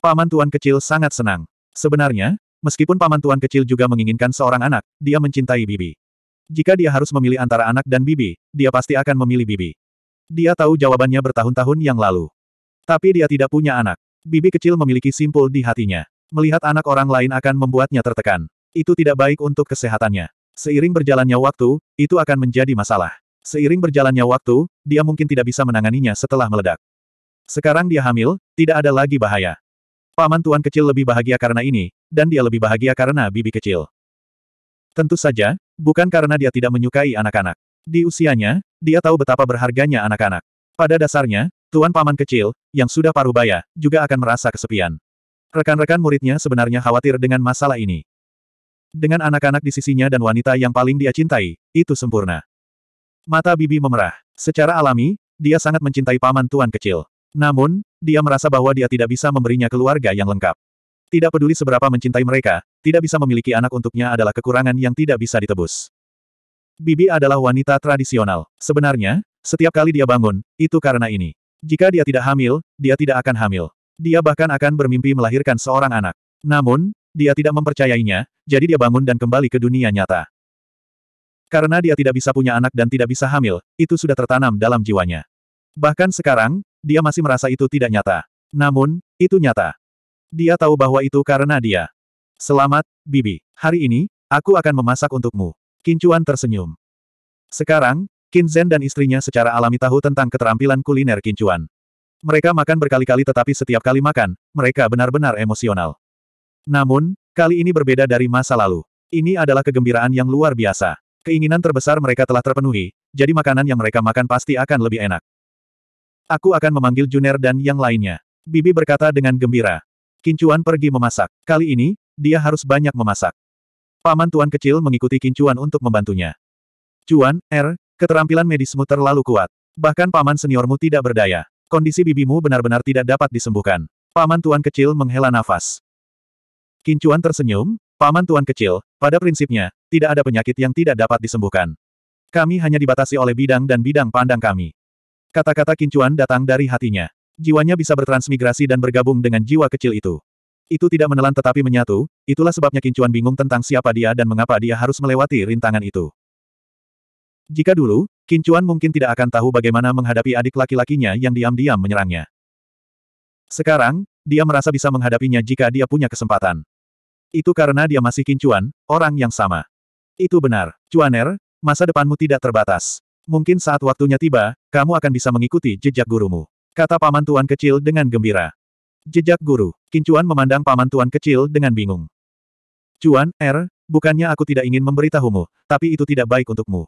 Paman Tuan kecil sangat senang. Sebenarnya, meskipun Paman Tuan kecil juga menginginkan seorang anak, dia mencintai Bibi. Jika dia harus memilih antara anak dan Bibi, dia pasti akan memilih Bibi. Dia tahu jawabannya bertahun-tahun yang lalu. Tapi dia tidak punya anak. Bibi kecil memiliki simpul di hatinya. Melihat anak orang lain akan membuatnya tertekan. Itu tidak baik untuk kesehatannya. Seiring berjalannya waktu, itu akan menjadi masalah. Seiring berjalannya waktu, dia mungkin tidak bisa menanganinya setelah meledak. Sekarang dia hamil, tidak ada lagi bahaya. Paman tuan kecil lebih bahagia karena ini, dan dia lebih bahagia karena bibi kecil. Tentu saja, bukan karena dia tidak menyukai anak-anak. Di usianya, dia tahu betapa berharganya anak-anak. Pada dasarnya, tuan paman kecil, yang sudah parubaya, juga akan merasa kesepian. Rekan-rekan muridnya sebenarnya khawatir dengan masalah ini. Dengan anak-anak di sisinya dan wanita yang paling dia cintai, itu sempurna. Mata Bibi memerah. Secara alami, dia sangat mencintai paman tuan kecil. Namun, dia merasa bahwa dia tidak bisa memberinya keluarga yang lengkap. Tidak peduli seberapa mencintai mereka, tidak bisa memiliki anak untuknya adalah kekurangan yang tidak bisa ditebus. Bibi adalah wanita tradisional. Sebenarnya, setiap kali dia bangun, itu karena ini. Jika dia tidak hamil, dia tidak akan hamil. Dia bahkan akan bermimpi melahirkan seorang anak. Namun, dia tidak mempercayainya, jadi dia bangun dan kembali ke dunia nyata. Karena dia tidak bisa punya anak dan tidak bisa hamil, itu sudah tertanam dalam jiwanya. Bahkan sekarang, dia masih merasa itu tidak nyata. Namun, itu nyata. Dia tahu bahwa itu karena dia. Selamat, Bibi. Hari ini, aku akan memasak untukmu. Kincuan tersenyum. Sekarang, Kinzen dan istrinya secara alami tahu tentang keterampilan kuliner Kincuan. Mereka makan berkali-kali tetapi setiap kali makan, mereka benar-benar emosional. Namun, kali ini berbeda dari masa lalu. Ini adalah kegembiraan yang luar biasa. Keinginan terbesar mereka telah terpenuhi, jadi makanan yang mereka makan pasti akan lebih enak. Aku akan memanggil Juner dan yang lainnya. Bibi berkata dengan gembira. Kincuan pergi memasak. Kali ini, dia harus banyak memasak. Paman Tuan kecil mengikuti Kincuan untuk membantunya. Cuan, R, er, keterampilan medismu terlalu kuat. Bahkan paman seniormu tidak berdaya. Kondisi bibimu benar-benar tidak dapat disembuhkan. Paman Tuan Kecil menghela nafas. Kincuan tersenyum, Paman Tuan Kecil, pada prinsipnya, tidak ada penyakit yang tidak dapat disembuhkan. Kami hanya dibatasi oleh bidang dan bidang pandang kami. Kata-kata Kincuan datang dari hatinya. Jiwanya bisa bertransmigrasi dan bergabung dengan jiwa kecil itu. Itu tidak menelan tetapi menyatu, itulah sebabnya Kincuan bingung tentang siapa dia dan mengapa dia harus melewati rintangan itu. Jika dulu, Kincuan mungkin tidak akan tahu bagaimana menghadapi adik laki-lakinya yang diam-diam menyerangnya. Sekarang, dia merasa bisa menghadapinya jika dia punya kesempatan. Itu karena dia masih Kincuan, orang yang sama. Itu benar, Cuaner, masa depanmu tidak terbatas. Mungkin saat waktunya tiba, kamu akan bisa mengikuti jejak gurumu. Kata paman tuan kecil dengan gembira. Jejak guru, Kincuan memandang paman tuan kecil dengan bingung. Cuan, Er, bukannya aku tidak ingin memberitahumu, tapi itu tidak baik untukmu.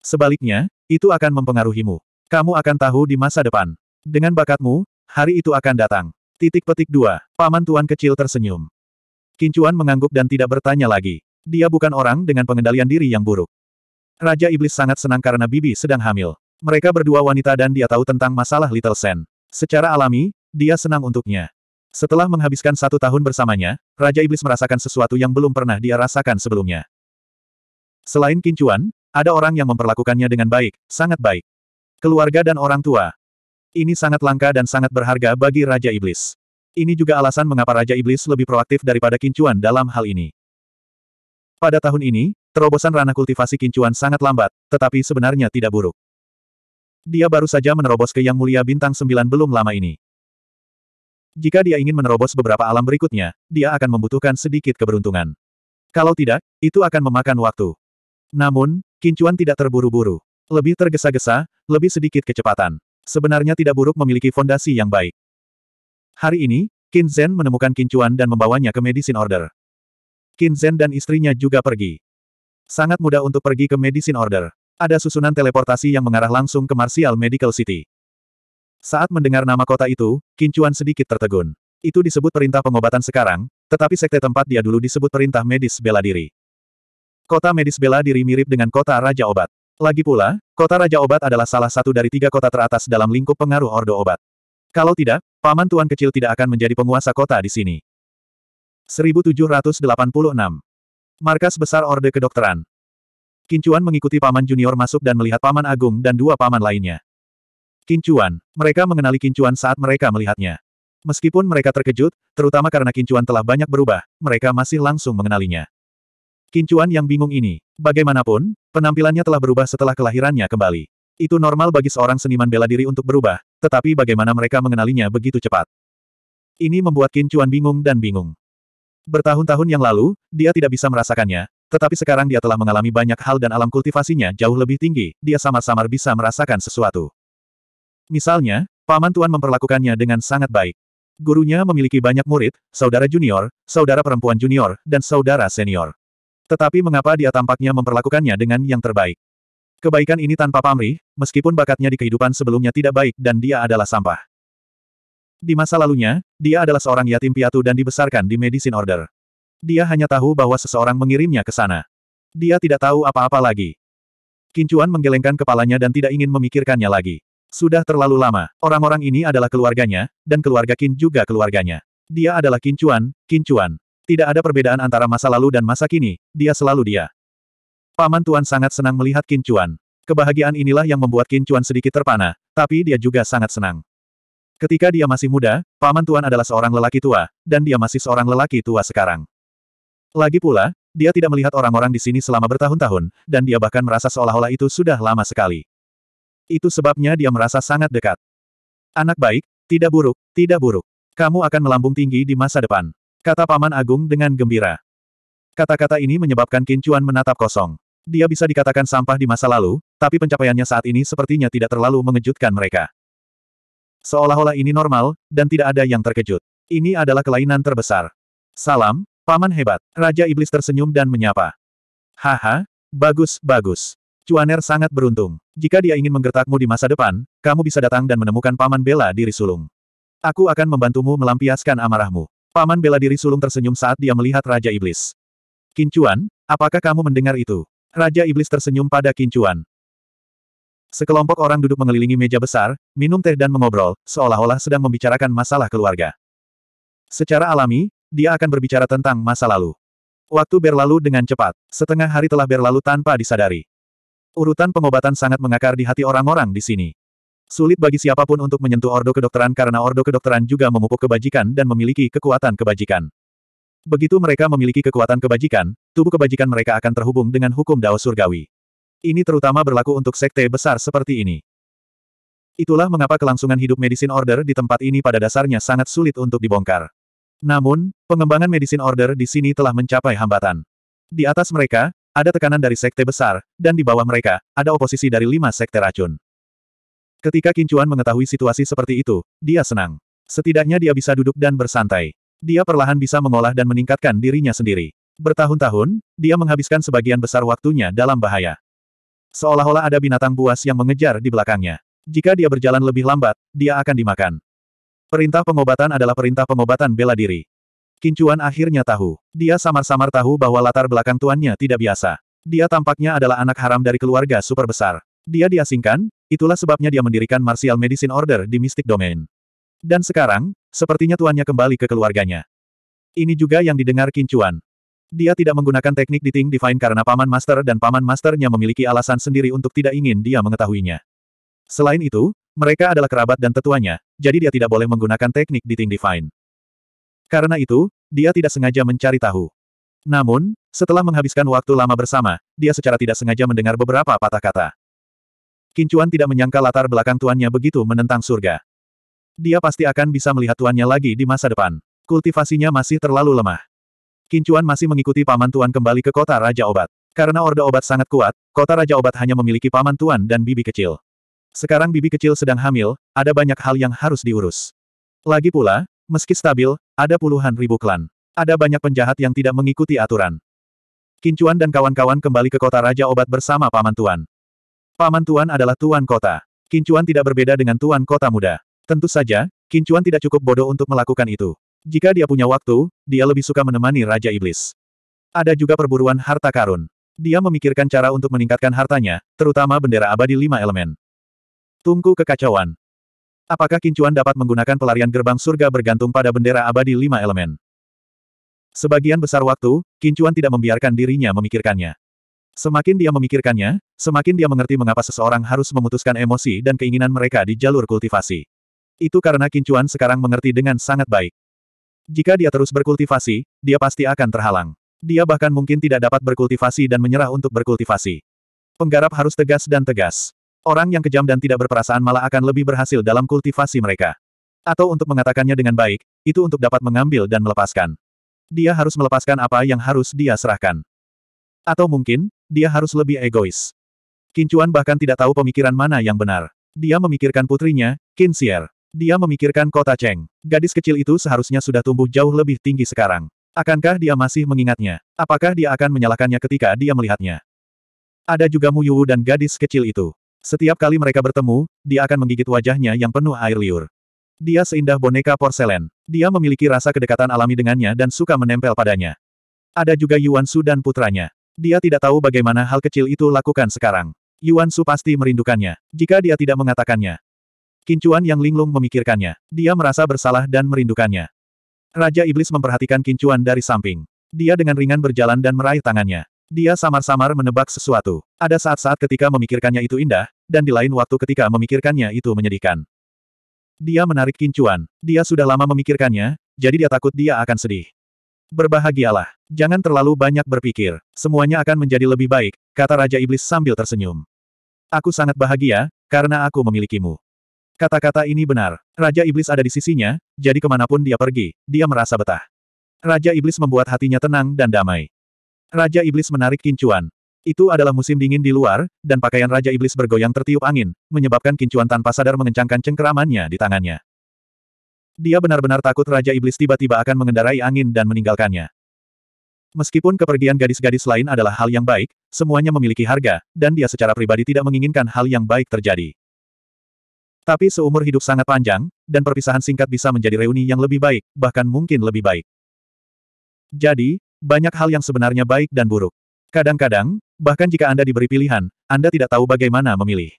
Sebaliknya, itu akan mempengaruhimu. Kamu akan tahu di masa depan. Dengan bakatmu, hari itu akan datang. Titik petik dua. Paman Tuan kecil tersenyum. Kincuan mengangguk dan tidak bertanya lagi. Dia bukan orang dengan pengendalian diri yang buruk. Raja Iblis sangat senang karena Bibi sedang hamil. Mereka berdua wanita dan dia tahu tentang masalah Little Sen. Secara alami, dia senang untuknya. Setelah menghabiskan satu tahun bersamanya, Raja Iblis merasakan sesuatu yang belum pernah dia rasakan sebelumnya. Selain kincuan, ada orang yang memperlakukannya dengan baik, sangat baik. Keluarga dan orang tua. Ini sangat langka dan sangat berharga bagi Raja Iblis. Ini juga alasan mengapa Raja Iblis lebih proaktif daripada Kincuan dalam hal ini. Pada tahun ini, terobosan ranah kultivasi Kincuan sangat lambat, tetapi sebenarnya tidak buruk. Dia baru saja menerobos ke Yang Mulia Bintang 9 belum lama ini. Jika dia ingin menerobos beberapa alam berikutnya, dia akan membutuhkan sedikit keberuntungan. Kalau tidak, itu akan memakan waktu. Namun, Kincuan tidak terburu-buru. Lebih tergesa-gesa, lebih sedikit kecepatan. Sebenarnya tidak buruk memiliki fondasi yang baik. Hari ini, Qin Zhen menemukan Kincuan dan membawanya ke Medicine Order. Qin Zhen dan istrinya juga pergi. Sangat mudah untuk pergi ke Medicine Order. Ada susunan teleportasi yang mengarah langsung ke Martial Medical City. Saat mendengar nama kota itu, Kincuan sedikit tertegun. Itu disebut perintah pengobatan sekarang, tetapi sekte tempat dia dulu disebut perintah medis bela diri. Kota medis bela diri mirip dengan kota Raja Obat. Lagi pula, kota Raja Obat adalah salah satu dari tiga kota teratas dalam lingkup pengaruh Ordo Obat. Kalau tidak, Paman Tuan Kecil tidak akan menjadi penguasa kota di sini. 1786. Markas Besar Orde Kedokteran Kincuan mengikuti Paman Junior masuk dan melihat Paman Agung dan dua Paman lainnya. Kincuan, mereka mengenali Kincuan saat mereka melihatnya. Meskipun mereka terkejut, terutama karena Kincuan telah banyak berubah, mereka masih langsung mengenalinya. Kincuan yang bingung ini. Bagaimanapun, penampilannya telah berubah setelah kelahirannya kembali. Itu normal bagi seorang seniman bela diri untuk berubah, tetapi bagaimana mereka mengenalinya begitu cepat. Ini membuat Kincuan bingung dan bingung. Bertahun-tahun yang lalu, dia tidak bisa merasakannya, tetapi sekarang dia telah mengalami banyak hal dan alam kultivasinya jauh lebih tinggi, dia samar-samar bisa merasakan sesuatu. Misalnya, Paman Tuan memperlakukannya dengan sangat baik. Gurunya memiliki banyak murid, saudara junior, saudara perempuan junior, dan saudara senior. Tetapi mengapa dia tampaknya memperlakukannya dengan yang terbaik? Kebaikan ini tanpa pamrih, meskipun bakatnya di kehidupan sebelumnya tidak baik dan dia adalah sampah. Di masa lalunya, dia adalah seorang yatim piatu dan dibesarkan di Medicine Order. Dia hanya tahu bahwa seseorang mengirimnya ke sana. Dia tidak tahu apa-apa lagi. Kincuan menggelengkan kepalanya dan tidak ingin memikirkannya lagi. Sudah terlalu lama, orang-orang ini adalah keluarganya, dan keluarga Kin juga keluarganya. Dia adalah Kincuan, Kincuan. Tidak ada perbedaan antara masa lalu dan masa kini, dia selalu dia. Paman Tuan sangat senang melihat Qin Chuan. Kebahagiaan inilah yang membuat Qin Chuan sedikit terpana, tapi dia juga sangat senang. Ketika dia masih muda, Paman Tuan adalah seorang lelaki tua, dan dia masih seorang lelaki tua sekarang. Lagi pula, dia tidak melihat orang-orang di sini selama bertahun-tahun, dan dia bahkan merasa seolah-olah itu sudah lama sekali. Itu sebabnya dia merasa sangat dekat. Anak baik, tidak buruk, tidak buruk. Kamu akan melambung tinggi di masa depan. Kata Paman Agung dengan gembira. Kata-kata ini menyebabkan kincuan menatap kosong. Dia bisa dikatakan sampah di masa lalu, tapi pencapaiannya saat ini sepertinya tidak terlalu mengejutkan mereka. Seolah-olah ini normal, dan tidak ada yang terkejut. Ini adalah kelainan terbesar. Salam, Paman hebat. Raja Iblis tersenyum dan menyapa. Haha, bagus, bagus. Cuaner sangat beruntung. Jika dia ingin menggertakmu di masa depan, kamu bisa datang dan menemukan Paman Bela di Risulung. Aku akan membantumu melampiaskan amarahmu. Paman bela diri sulung tersenyum saat dia melihat Raja Iblis. Kincuan, apakah kamu mendengar itu? Raja Iblis tersenyum pada Kincuan. Sekelompok orang duduk mengelilingi meja besar, minum teh dan mengobrol, seolah-olah sedang membicarakan masalah keluarga. Secara alami, dia akan berbicara tentang masa lalu. Waktu berlalu dengan cepat, setengah hari telah berlalu tanpa disadari. Urutan pengobatan sangat mengakar di hati orang-orang di sini. Sulit bagi siapapun untuk menyentuh Ordo Kedokteran karena Ordo Kedokteran juga memupuk kebajikan dan memiliki kekuatan kebajikan. Begitu mereka memiliki kekuatan kebajikan, tubuh kebajikan mereka akan terhubung dengan hukum Dao Surgawi. Ini terutama berlaku untuk sekte besar seperti ini. Itulah mengapa kelangsungan hidup Medicine Order di tempat ini pada dasarnya sangat sulit untuk dibongkar. Namun, pengembangan Medicine Order di sini telah mencapai hambatan. Di atas mereka, ada tekanan dari sekte besar, dan di bawah mereka, ada oposisi dari lima sekte racun. Ketika Kincuan mengetahui situasi seperti itu, dia senang. Setidaknya dia bisa duduk dan bersantai. Dia perlahan bisa mengolah dan meningkatkan dirinya sendiri. Bertahun-tahun, dia menghabiskan sebagian besar waktunya dalam bahaya. Seolah-olah ada binatang buas yang mengejar di belakangnya. Jika dia berjalan lebih lambat, dia akan dimakan. Perintah pengobatan adalah perintah pengobatan bela diri. Kincuan akhirnya tahu. Dia samar-samar tahu bahwa latar belakang tuannya tidak biasa. Dia tampaknya adalah anak haram dari keluarga super besar. Dia diasingkan, itulah sebabnya dia mendirikan Martial Medicine Order di Mystic Domain. Dan sekarang, sepertinya tuannya kembali ke keluarganya. Ini juga yang didengar Kincuan. Dia tidak menggunakan teknik Dating Divine karena Paman Master dan Paman Masternya memiliki alasan sendiri untuk tidak ingin dia mengetahuinya. Selain itu, mereka adalah kerabat dan tetuanya, jadi dia tidak boleh menggunakan teknik Dating Divine. Karena itu, dia tidak sengaja mencari tahu. Namun, setelah menghabiskan waktu lama bersama, dia secara tidak sengaja mendengar beberapa patah kata. Kincuan tidak menyangka latar belakang tuannya begitu menentang surga. Dia pasti akan bisa melihat tuannya lagi di masa depan. Kultivasinya masih terlalu lemah. Kincuan masih mengikuti paman tuan kembali ke kota Raja Obat. Karena orde obat sangat kuat, kota Raja Obat hanya memiliki paman tuan dan bibi kecil. Sekarang bibi kecil sedang hamil, ada banyak hal yang harus diurus. Lagi pula, meski stabil, ada puluhan ribu klan. Ada banyak penjahat yang tidak mengikuti aturan. Kincuan dan kawan-kawan kembali ke kota Raja Obat bersama paman tuan. Paman Tuan adalah Tuan Kota. Kincuan tidak berbeda dengan Tuan Kota Muda. Tentu saja, Kincuan tidak cukup bodoh untuk melakukan itu. Jika dia punya waktu, dia lebih suka menemani Raja Iblis. Ada juga perburuan harta karun. Dia memikirkan cara untuk meningkatkan hartanya, terutama bendera abadi lima elemen. Tungku kekacauan. Apakah Kincuan dapat menggunakan pelarian gerbang surga bergantung pada bendera abadi lima elemen? Sebagian besar waktu, Kincuan tidak membiarkan dirinya memikirkannya. Semakin dia memikirkannya, semakin dia mengerti mengapa seseorang harus memutuskan emosi dan keinginan mereka di jalur kultivasi. Itu karena Kincuan sekarang mengerti dengan sangat baik. Jika dia terus berkultivasi, dia pasti akan terhalang. Dia bahkan mungkin tidak dapat berkultivasi dan menyerah untuk berkultivasi. Penggarap harus tegas dan tegas. Orang yang kejam dan tidak berperasaan malah akan lebih berhasil dalam kultivasi mereka. Atau untuk mengatakannya dengan baik, itu untuk dapat mengambil dan melepaskan. Dia harus melepaskan apa yang harus dia serahkan. Atau mungkin, dia harus lebih egois. Kincuan bahkan tidak tahu pemikiran mana yang benar. Dia memikirkan putrinya, Kinsier. Dia memikirkan kota Cheng. Gadis kecil itu seharusnya sudah tumbuh jauh lebih tinggi sekarang. Akankah dia masih mengingatnya? Apakah dia akan menyalahkannya ketika dia melihatnya? Ada juga Mu Yuwu dan gadis kecil itu. Setiap kali mereka bertemu, dia akan menggigit wajahnya yang penuh air liur. Dia seindah boneka porselen. Dia memiliki rasa kedekatan alami dengannya dan suka menempel padanya. Ada juga Yuan Su dan putranya. Dia tidak tahu bagaimana hal kecil itu lakukan sekarang. Yuan Su pasti merindukannya, jika dia tidak mengatakannya. Kincuan yang linglung memikirkannya. Dia merasa bersalah dan merindukannya. Raja Iblis memperhatikan Kincuan dari samping. Dia dengan ringan berjalan dan meraih tangannya. Dia samar-samar menebak sesuatu. Ada saat-saat ketika memikirkannya itu indah, dan di lain waktu ketika memikirkannya itu menyedihkan. Dia menarik kincuan. Dia sudah lama memikirkannya, jadi dia takut dia akan sedih. Berbahagialah. Jangan terlalu banyak berpikir. Semuanya akan menjadi lebih baik, kata Raja Iblis sambil tersenyum. Aku sangat bahagia, karena aku memilikimu. Kata-kata ini benar. Raja Iblis ada di sisinya, jadi kemanapun dia pergi, dia merasa betah. Raja Iblis membuat hatinya tenang dan damai. Raja Iblis menarik kincuan. Itu adalah musim dingin di luar, dan pakaian Raja Iblis bergoyang tertiup angin, menyebabkan kincuan tanpa sadar mengencangkan cengkeramannya di tangannya. Dia benar-benar takut Raja Iblis tiba-tiba akan mengendarai angin dan meninggalkannya. Meskipun kepergian gadis-gadis lain adalah hal yang baik, semuanya memiliki harga, dan dia secara pribadi tidak menginginkan hal yang baik terjadi. Tapi seumur hidup sangat panjang, dan perpisahan singkat bisa menjadi reuni yang lebih baik, bahkan mungkin lebih baik. Jadi, banyak hal yang sebenarnya baik dan buruk. Kadang-kadang, bahkan jika Anda diberi pilihan, Anda tidak tahu bagaimana memilih.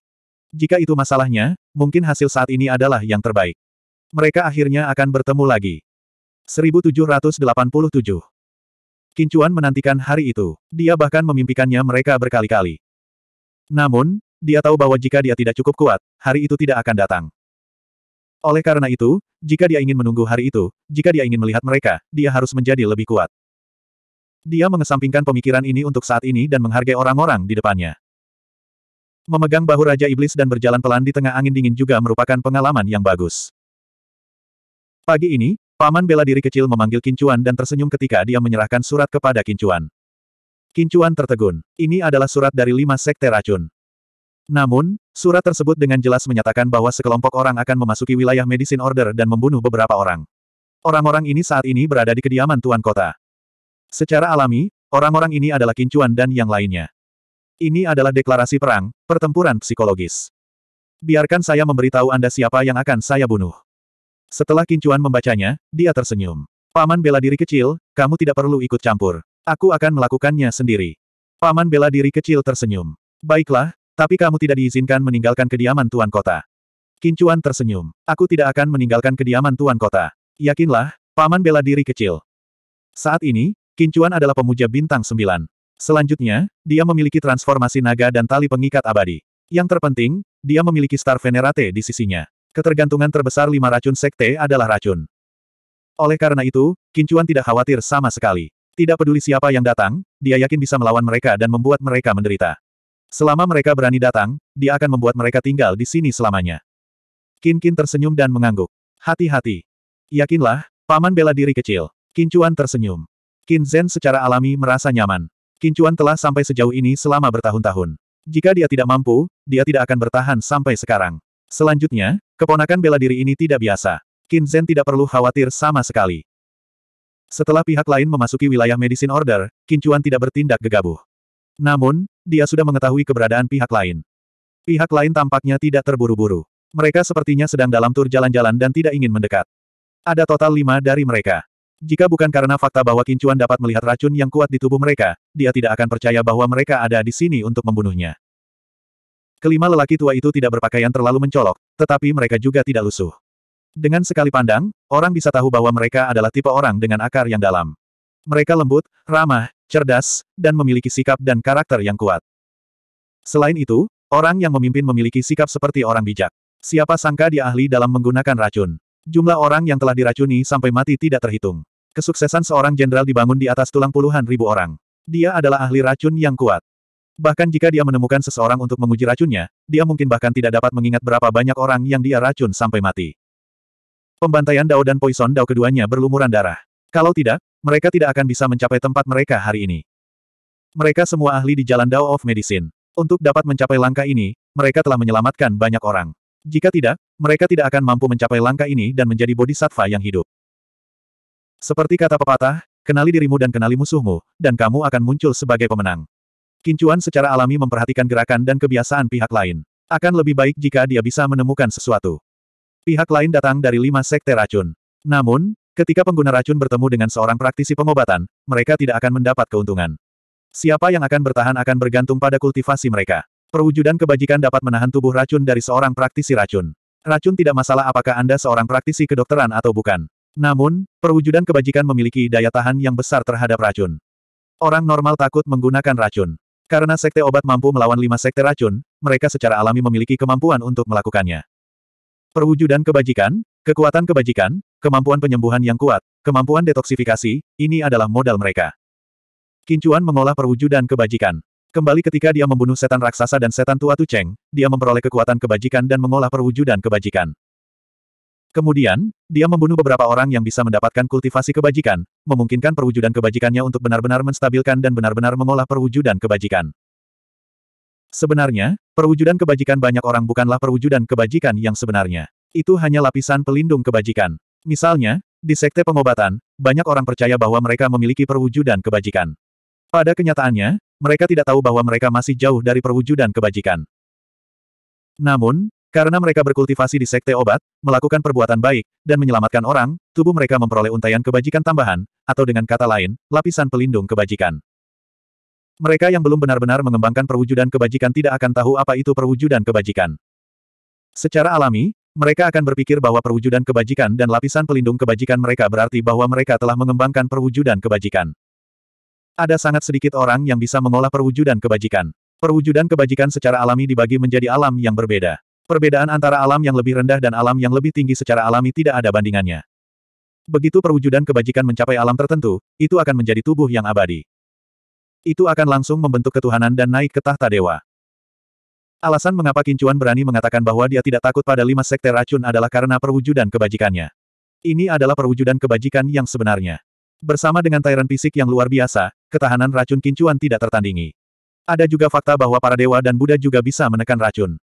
Jika itu masalahnya, mungkin hasil saat ini adalah yang terbaik. Mereka akhirnya akan bertemu lagi. 1787 Kincuan menantikan hari itu. Dia bahkan memimpikannya mereka berkali-kali. Namun, dia tahu bahwa jika dia tidak cukup kuat, hari itu tidak akan datang. Oleh karena itu, jika dia ingin menunggu hari itu, jika dia ingin melihat mereka, dia harus menjadi lebih kuat. Dia mengesampingkan pemikiran ini untuk saat ini dan menghargai orang-orang di depannya. Memegang bahu Raja Iblis dan berjalan pelan di tengah angin dingin juga merupakan pengalaman yang bagus. Pagi ini, paman bela diri kecil memanggil Kincuan dan tersenyum ketika dia menyerahkan surat kepada Kincuan. Kincuan tertegun. Ini adalah surat dari lima sekte racun. Namun, surat tersebut dengan jelas menyatakan bahwa sekelompok orang akan memasuki wilayah Medicine Order dan membunuh beberapa orang. Orang-orang ini saat ini berada di kediaman Tuan Kota. Secara alami, orang-orang ini adalah Kincuan dan yang lainnya. Ini adalah deklarasi perang, pertempuran psikologis. Biarkan saya memberitahu Anda siapa yang akan saya bunuh. Setelah Kincuan membacanya, dia tersenyum. Paman bela diri kecil, kamu tidak perlu ikut campur. Aku akan melakukannya sendiri. Paman bela diri kecil tersenyum. Baiklah, tapi kamu tidak diizinkan meninggalkan kediaman Tuan Kota. Kincuan tersenyum. Aku tidak akan meninggalkan kediaman Tuan Kota. Yakinlah, Paman bela diri kecil. Saat ini, Kincuan adalah pemuja bintang sembilan. Selanjutnya, dia memiliki transformasi naga dan tali pengikat abadi. Yang terpenting, dia memiliki star venerate di sisinya. Ketergantungan terbesar lima racun sekte adalah racun. Oleh karena itu, Kincuan tidak khawatir sama sekali. Tidak peduli siapa yang datang, dia yakin bisa melawan mereka dan membuat mereka menderita. Selama mereka berani datang, dia akan membuat mereka tinggal di sini selamanya. Kin Kin tersenyum dan mengangguk. Hati-hati. Yakinlah, paman bela diri kecil. Kincuan tersenyum. Kin Zen secara alami merasa nyaman. Kincuan telah sampai sejauh ini selama bertahun-tahun. Jika dia tidak mampu, dia tidak akan bertahan sampai sekarang. Selanjutnya, Keponakan bela diri ini tidak biasa. Kinzen tidak perlu khawatir sama sekali. Setelah pihak lain memasuki wilayah Medicine Order, Kincuan tidak bertindak gegabah. Namun, dia sudah mengetahui keberadaan pihak lain. Pihak lain tampaknya tidak terburu-buru. Mereka sepertinya sedang dalam tur jalan-jalan dan tidak ingin mendekat. Ada total lima dari mereka. Jika bukan karena fakta bahwa Kincuan dapat melihat racun yang kuat di tubuh mereka, dia tidak akan percaya bahwa mereka ada di sini untuk membunuhnya. Kelima lelaki tua itu tidak berpakaian terlalu mencolok, tetapi mereka juga tidak lusuh. Dengan sekali pandang, orang bisa tahu bahwa mereka adalah tipe orang dengan akar yang dalam. Mereka lembut, ramah, cerdas, dan memiliki sikap dan karakter yang kuat. Selain itu, orang yang memimpin memiliki sikap seperti orang bijak. Siapa sangka dia ahli dalam menggunakan racun. Jumlah orang yang telah diracuni sampai mati tidak terhitung. Kesuksesan seorang jenderal dibangun di atas tulang puluhan ribu orang. Dia adalah ahli racun yang kuat. Bahkan jika dia menemukan seseorang untuk menguji racunnya, dia mungkin bahkan tidak dapat mengingat berapa banyak orang yang dia racun sampai mati. Pembantaian Dao dan Poison Dao keduanya berlumuran darah. Kalau tidak, mereka tidak akan bisa mencapai tempat mereka hari ini. Mereka semua ahli di jalan Dao of Medicine. Untuk dapat mencapai langkah ini, mereka telah menyelamatkan banyak orang. Jika tidak, mereka tidak akan mampu mencapai langkah ini dan menjadi bodhisattva yang hidup. Seperti kata pepatah, kenali dirimu dan kenali musuhmu, dan kamu akan muncul sebagai pemenang. Kincuan secara alami memperhatikan gerakan dan kebiasaan pihak lain. Akan lebih baik jika dia bisa menemukan sesuatu. Pihak lain datang dari lima sekte racun. Namun, ketika pengguna racun bertemu dengan seorang praktisi pengobatan, mereka tidak akan mendapat keuntungan. Siapa yang akan bertahan akan bergantung pada kultivasi mereka. Perwujudan kebajikan dapat menahan tubuh racun dari seorang praktisi racun. Racun tidak masalah apakah Anda seorang praktisi kedokteran atau bukan. Namun, perwujudan kebajikan memiliki daya tahan yang besar terhadap racun. Orang normal takut menggunakan racun. Karena sekte obat mampu melawan lima sekte racun, mereka secara alami memiliki kemampuan untuk melakukannya. Perwujudan kebajikan, kekuatan kebajikan, kemampuan penyembuhan yang kuat, kemampuan detoksifikasi, ini adalah modal mereka. Kincuan mengolah perwujudan kebajikan. Kembali ketika dia membunuh setan raksasa dan setan tua Tu dia memperoleh kekuatan kebajikan dan mengolah perwujudan kebajikan. Kemudian, dia membunuh beberapa orang yang bisa mendapatkan kultivasi kebajikan, memungkinkan perwujudan kebajikannya untuk benar-benar menstabilkan dan benar-benar mengolah perwujudan kebajikan. Sebenarnya, perwujudan kebajikan banyak orang bukanlah perwujudan kebajikan yang sebenarnya. Itu hanya lapisan pelindung kebajikan. Misalnya, di sekte pengobatan, banyak orang percaya bahwa mereka memiliki perwujudan kebajikan. Pada kenyataannya, mereka tidak tahu bahwa mereka masih jauh dari perwujudan kebajikan. Namun, karena mereka berkultivasi di sekte obat, melakukan perbuatan baik, dan menyelamatkan orang, tubuh mereka memperoleh untaian kebajikan tambahan, atau dengan kata lain, lapisan pelindung kebajikan. Mereka yang belum benar-benar mengembangkan perwujudan kebajikan tidak akan tahu apa itu perwujudan kebajikan. Secara alami, mereka akan berpikir bahwa perwujudan kebajikan dan lapisan pelindung kebajikan mereka berarti bahwa mereka telah mengembangkan perwujudan kebajikan. Ada sangat sedikit orang yang bisa mengolah perwujudan kebajikan. Perwujudan kebajikan secara alami dibagi menjadi alam yang berbeda. Perbedaan antara alam yang lebih rendah dan alam yang lebih tinggi secara alami tidak ada bandingannya. Begitu perwujudan kebajikan mencapai alam tertentu, itu akan menjadi tubuh yang abadi. Itu akan langsung membentuk ketuhanan dan naik ke tahta dewa. Alasan mengapa Kincuan berani mengatakan bahwa dia tidak takut pada lima sekte racun adalah karena perwujudan kebajikannya. Ini adalah perwujudan kebajikan yang sebenarnya. Bersama dengan Tyrant fisik yang luar biasa, ketahanan racun Kincuan tidak tertandingi. Ada juga fakta bahwa para dewa dan Buddha juga bisa menekan racun.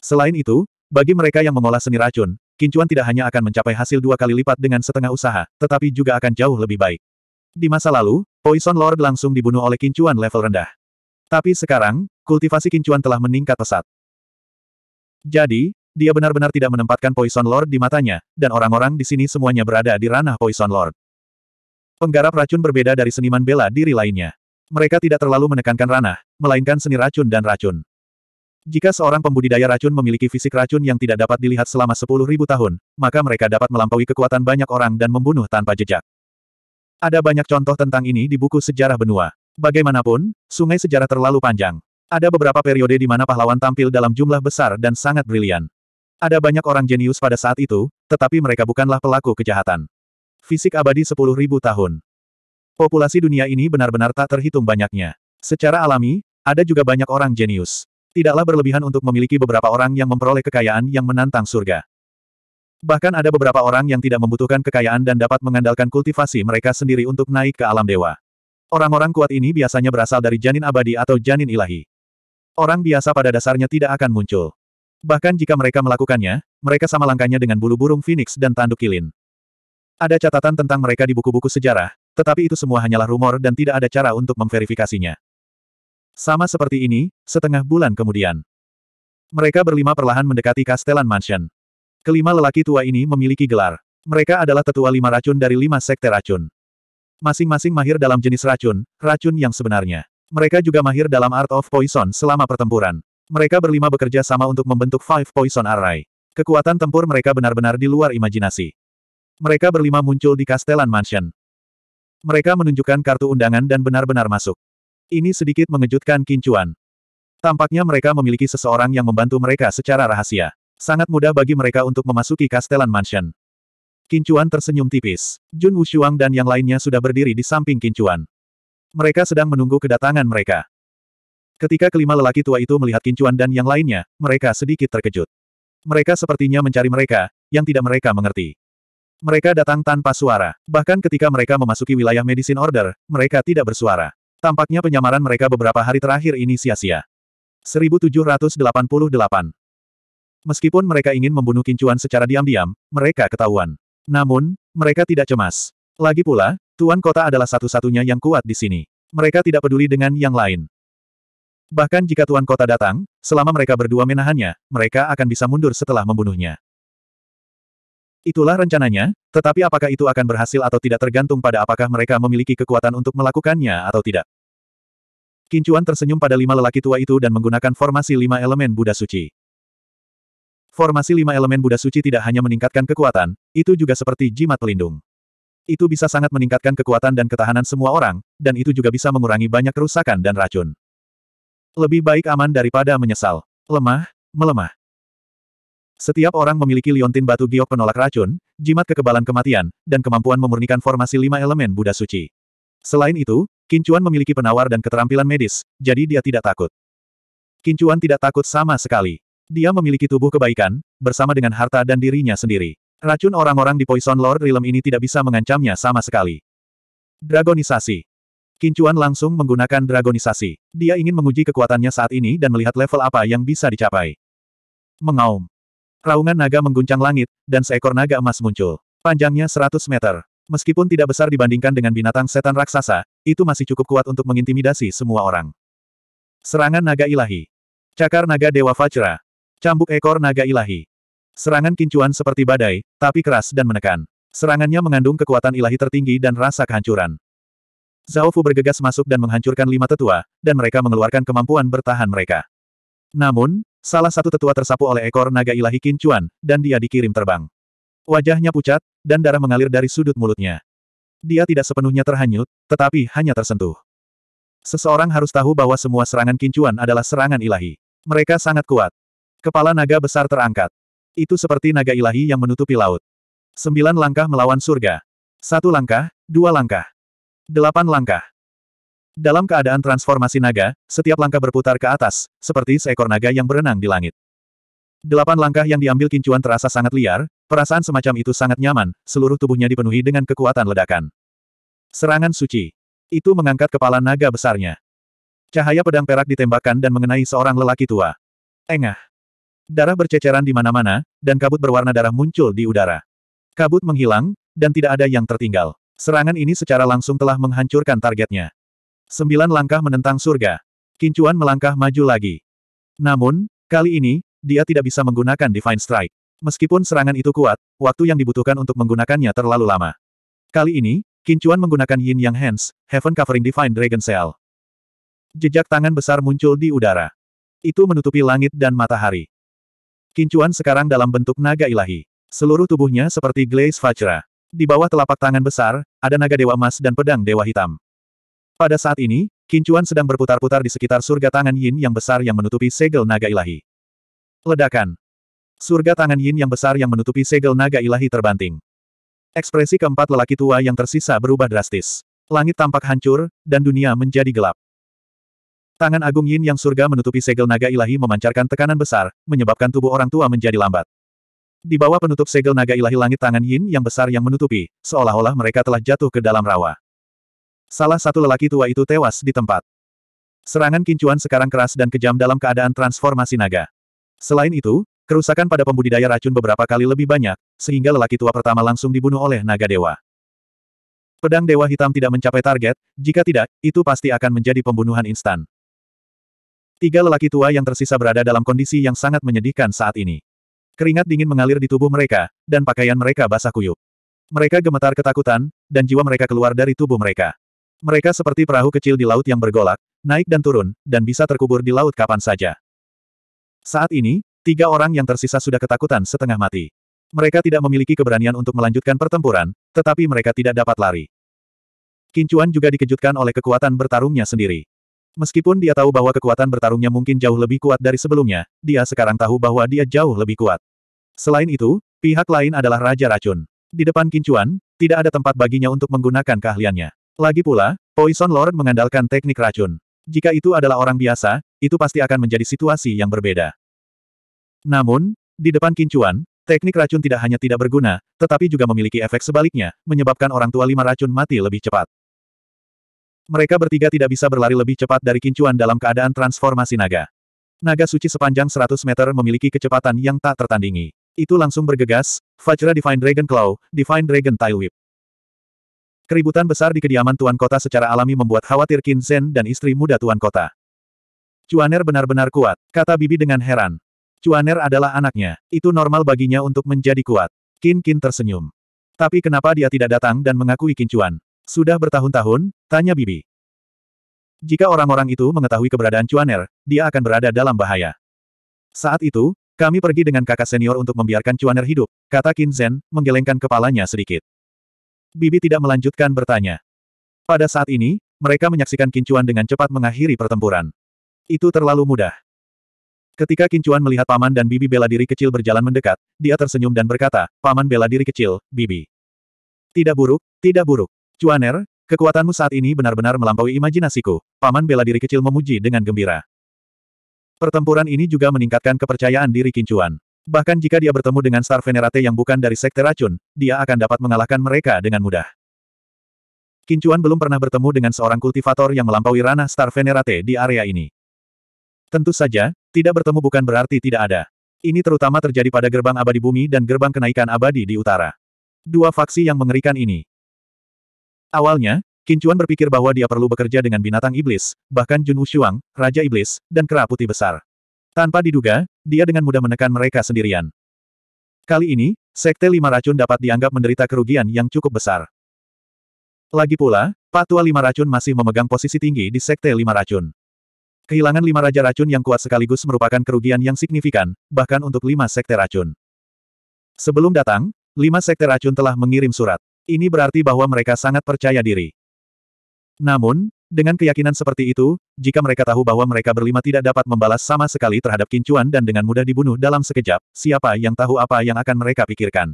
Selain itu, bagi mereka yang mengolah seni racun, Kincuan tidak hanya akan mencapai hasil dua kali lipat dengan setengah usaha, tetapi juga akan jauh lebih baik. Di masa lalu, Poison Lord langsung dibunuh oleh Kincuan level rendah. Tapi sekarang, kultivasi Kincuan telah meningkat pesat. Jadi, dia benar-benar tidak menempatkan Poison Lord di matanya, dan orang-orang di sini semuanya berada di ranah Poison Lord. Penggarap racun berbeda dari seniman bela diri lainnya. Mereka tidak terlalu menekankan ranah, melainkan seni racun dan racun. Jika seorang pembudidaya racun memiliki fisik racun yang tidak dapat dilihat selama 10.000 tahun, maka mereka dapat melampaui kekuatan banyak orang dan membunuh tanpa jejak. Ada banyak contoh tentang ini di buku sejarah benua. Bagaimanapun, sungai sejarah terlalu panjang. Ada beberapa periode di mana pahlawan tampil dalam jumlah besar dan sangat brilian. Ada banyak orang jenius pada saat itu, tetapi mereka bukanlah pelaku kejahatan. Fisik abadi 10.000 tahun. Populasi dunia ini benar-benar tak terhitung banyaknya. Secara alami, ada juga banyak orang jenius. Tidaklah berlebihan untuk memiliki beberapa orang yang memperoleh kekayaan yang menantang surga. Bahkan ada beberapa orang yang tidak membutuhkan kekayaan dan dapat mengandalkan kultivasi mereka sendiri untuk naik ke alam dewa. Orang-orang kuat ini biasanya berasal dari janin abadi atau janin ilahi. Orang biasa pada dasarnya tidak akan muncul. Bahkan jika mereka melakukannya, mereka sama langkahnya dengan bulu burung phoenix dan tanduk kilin. Ada catatan tentang mereka di buku-buku sejarah, tetapi itu semua hanyalah rumor dan tidak ada cara untuk memverifikasinya. Sama seperti ini, setengah bulan kemudian. Mereka berlima perlahan mendekati Castellan Mansion. Kelima lelaki tua ini memiliki gelar. Mereka adalah tetua lima racun dari lima sekte racun. Masing-masing mahir dalam jenis racun, racun yang sebenarnya. Mereka juga mahir dalam Art of Poison selama pertempuran. Mereka berlima bekerja sama untuk membentuk Five Poison Array. Kekuatan tempur mereka benar-benar di luar imajinasi. Mereka berlima muncul di Castellan Mansion. Mereka menunjukkan kartu undangan dan benar-benar masuk. Ini sedikit mengejutkan Kincuan. Tampaknya mereka memiliki seseorang yang membantu mereka secara rahasia. Sangat mudah bagi mereka untuk memasuki Castellan Mansion. Kincuan tersenyum tipis. Jun Wushuang dan yang lainnya sudah berdiri di samping Kincuan. Mereka sedang menunggu kedatangan mereka. Ketika kelima lelaki tua itu melihat Kincuan dan yang lainnya, mereka sedikit terkejut. Mereka sepertinya mencari mereka, yang tidak mereka mengerti. Mereka datang tanpa suara. Bahkan ketika mereka memasuki wilayah Medicine Order, mereka tidak bersuara. Tampaknya penyamaran mereka beberapa hari terakhir ini sia-sia. 1788 Meskipun mereka ingin membunuh kincuan secara diam-diam, mereka ketahuan. Namun, mereka tidak cemas. Lagi pula, Tuan Kota adalah satu-satunya yang kuat di sini. Mereka tidak peduli dengan yang lain. Bahkan jika Tuan Kota datang, selama mereka berdua menahannya, mereka akan bisa mundur setelah membunuhnya. Itulah rencananya, tetapi apakah itu akan berhasil atau tidak tergantung pada apakah mereka memiliki kekuatan untuk melakukannya atau tidak. Kincuan tersenyum pada lima lelaki tua itu dan menggunakan formasi lima elemen Buddha Suci. Formasi lima elemen Buddha Suci tidak hanya meningkatkan kekuatan, itu juga seperti jimat pelindung. Itu bisa sangat meningkatkan kekuatan dan ketahanan semua orang, dan itu juga bisa mengurangi banyak kerusakan dan racun. Lebih baik aman daripada menyesal. Lemah, melemah. Setiap orang memiliki liontin batu giok penolak racun, jimat kekebalan kematian, dan kemampuan memurnikan formasi lima elemen Buddha suci. Selain itu, Kincuan memiliki penawar dan keterampilan medis, jadi dia tidak takut. Kincuan tidak takut sama sekali. Dia memiliki tubuh kebaikan, bersama dengan harta dan dirinya sendiri. Racun orang-orang di Poison Lord Realm ini tidak bisa mengancamnya sama sekali. Dragonisasi Kincuan langsung menggunakan dragonisasi. Dia ingin menguji kekuatannya saat ini dan melihat level apa yang bisa dicapai. Mengaum. Raungan naga mengguncang langit, dan seekor naga emas muncul. Panjangnya 100 meter. Meskipun tidak besar dibandingkan dengan binatang setan raksasa, itu masih cukup kuat untuk mengintimidasi semua orang. Serangan naga ilahi. Cakar naga dewa Vajra. Cambuk ekor naga ilahi. Serangan kincuan seperti badai, tapi keras dan menekan. Serangannya mengandung kekuatan ilahi tertinggi dan rasa kehancuran. Zhao Fu bergegas masuk dan menghancurkan lima tetua, dan mereka mengeluarkan kemampuan bertahan mereka. Namun, Salah satu tetua tersapu oleh ekor naga ilahi kincuan, dan dia dikirim terbang. Wajahnya pucat, dan darah mengalir dari sudut mulutnya. Dia tidak sepenuhnya terhanyut, tetapi hanya tersentuh. Seseorang harus tahu bahwa semua serangan kincuan adalah serangan ilahi. Mereka sangat kuat. Kepala naga besar terangkat. Itu seperti naga ilahi yang menutupi laut. Sembilan langkah melawan surga. Satu langkah, dua langkah. Delapan langkah. Dalam keadaan transformasi naga, setiap langkah berputar ke atas, seperti seekor naga yang berenang di langit. Delapan langkah yang diambil kincuan terasa sangat liar, perasaan semacam itu sangat nyaman, seluruh tubuhnya dipenuhi dengan kekuatan ledakan. Serangan suci. Itu mengangkat kepala naga besarnya. Cahaya pedang perak ditembakkan dan mengenai seorang lelaki tua. Engah. Darah berceceran di mana-mana, dan kabut berwarna darah muncul di udara. Kabut menghilang, dan tidak ada yang tertinggal. Serangan ini secara langsung telah menghancurkan targetnya. Sembilan langkah menentang surga. Kincuan melangkah maju lagi. Namun, kali ini, dia tidak bisa menggunakan Divine Strike. Meskipun serangan itu kuat, waktu yang dibutuhkan untuk menggunakannya terlalu lama. Kali ini, Kincuan menggunakan Yin Yang Hands, Heaven Covering Divine Dragon Seal. Jejak tangan besar muncul di udara. Itu menutupi langit dan matahari. Kincuan sekarang dalam bentuk naga ilahi. Seluruh tubuhnya seperti Glaze Vajra. Di bawah telapak tangan besar, ada naga dewa emas dan pedang dewa hitam. Pada saat ini, Kincuan sedang berputar-putar di sekitar surga tangan Yin yang besar yang menutupi segel naga ilahi. Ledakan. Surga tangan Yin yang besar yang menutupi segel naga ilahi terbanting. Ekspresi keempat lelaki tua yang tersisa berubah drastis. Langit tampak hancur, dan dunia menjadi gelap. Tangan agung Yin yang surga menutupi segel naga ilahi memancarkan tekanan besar, menyebabkan tubuh orang tua menjadi lambat. Di bawah penutup segel naga ilahi langit tangan Yin yang besar yang menutupi, seolah-olah mereka telah jatuh ke dalam rawa. Salah satu lelaki tua itu tewas di tempat. Serangan kincuan sekarang keras dan kejam dalam keadaan transformasi naga. Selain itu, kerusakan pada pembudidaya racun beberapa kali lebih banyak, sehingga lelaki tua pertama langsung dibunuh oleh naga dewa. Pedang Dewa Hitam tidak mencapai target, jika tidak, itu pasti akan menjadi pembunuhan instan. Tiga lelaki tua yang tersisa berada dalam kondisi yang sangat menyedihkan saat ini. Keringat dingin mengalir di tubuh mereka, dan pakaian mereka basah kuyup. Mereka gemetar ketakutan, dan jiwa mereka keluar dari tubuh mereka. Mereka seperti perahu kecil di laut yang bergolak, naik dan turun, dan bisa terkubur di laut kapan saja. Saat ini, tiga orang yang tersisa sudah ketakutan setengah mati. Mereka tidak memiliki keberanian untuk melanjutkan pertempuran, tetapi mereka tidak dapat lari. Kincuan juga dikejutkan oleh kekuatan bertarungnya sendiri. Meskipun dia tahu bahwa kekuatan bertarungnya mungkin jauh lebih kuat dari sebelumnya, dia sekarang tahu bahwa dia jauh lebih kuat. Selain itu, pihak lain adalah Raja Racun. Di depan Kincuan, tidak ada tempat baginya untuk menggunakan keahliannya. Lagi pula, Poison Lord mengandalkan teknik racun. Jika itu adalah orang biasa, itu pasti akan menjadi situasi yang berbeda. Namun, di depan kincuan, teknik racun tidak hanya tidak berguna, tetapi juga memiliki efek sebaliknya, menyebabkan orang tua lima racun mati lebih cepat. Mereka bertiga tidak bisa berlari lebih cepat dari kincuan dalam keadaan transformasi naga. Naga suci sepanjang 100 meter memiliki kecepatan yang tak tertandingi. Itu langsung bergegas, Fajra Divine Dragon Claw, Divine Dragon Tail Whip. Keributan besar di kediaman Tuan Kota secara alami membuat khawatir Qin Zhen dan istri muda Tuan Kota. Cuaner benar-benar kuat, kata Bibi dengan heran. Cuaner adalah anaknya, itu normal baginya untuk menjadi kuat. Qin Qin tersenyum. Tapi kenapa dia tidak datang dan mengakui Qin Chuan? Sudah bertahun-tahun, tanya Bibi. Jika orang-orang itu mengetahui keberadaan Cuaner, dia akan berada dalam bahaya. Saat itu, kami pergi dengan kakak senior untuk membiarkan Cuaner hidup, kata Qin Zhen, menggelengkan kepalanya sedikit. Bibi tidak melanjutkan bertanya. Pada saat ini, mereka menyaksikan Kincuan dengan cepat mengakhiri pertempuran. Itu terlalu mudah. Ketika Kincuan melihat paman dan bibi bela diri kecil berjalan mendekat, dia tersenyum dan berkata, Paman bela diri kecil, bibi. Tidak buruk, tidak buruk. Cuaner, kekuatanmu saat ini benar-benar melampaui imajinasiku. Paman bela diri kecil memuji dengan gembira. Pertempuran ini juga meningkatkan kepercayaan diri Kincuan. Bahkan jika dia bertemu dengan Star Venerate yang bukan dari Sekte Racun, dia akan dapat mengalahkan mereka dengan mudah. Kincuan belum pernah bertemu dengan seorang kultivator yang melampaui ranah Star Venerate di area ini. Tentu saja, tidak bertemu bukan berarti tidak ada. Ini terutama terjadi pada gerbang abadi bumi dan gerbang kenaikan abadi di utara. Dua faksi yang mengerikan ini. Awalnya, Kincuan berpikir bahwa dia perlu bekerja dengan binatang iblis, bahkan Jun Wushuang, Raja Iblis, dan Kera Putih Besar. Tanpa diduga, dia dengan mudah menekan mereka sendirian. Kali ini, Sekte Lima Racun dapat dianggap menderita kerugian yang cukup besar. Lagi pula, Patua Lima Racun masih memegang posisi tinggi di Sekte Lima Racun. Kehilangan lima raja racun yang kuat sekaligus merupakan kerugian yang signifikan, bahkan untuk lima sekte racun. Sebelum datang, lima sekte racun telah mengirim surat. Ini berarti bahwa mereka sangat percaya diri. Namun, dengan keyakinan seperti itu, jika mereka tahu bahwa mereka berlima tidak dapat membalas sama sekali terhadap kincuan dan dengan mudah dibunuh dalam sekejap, siapa yang tahu apa yang akan mereka pikirkan.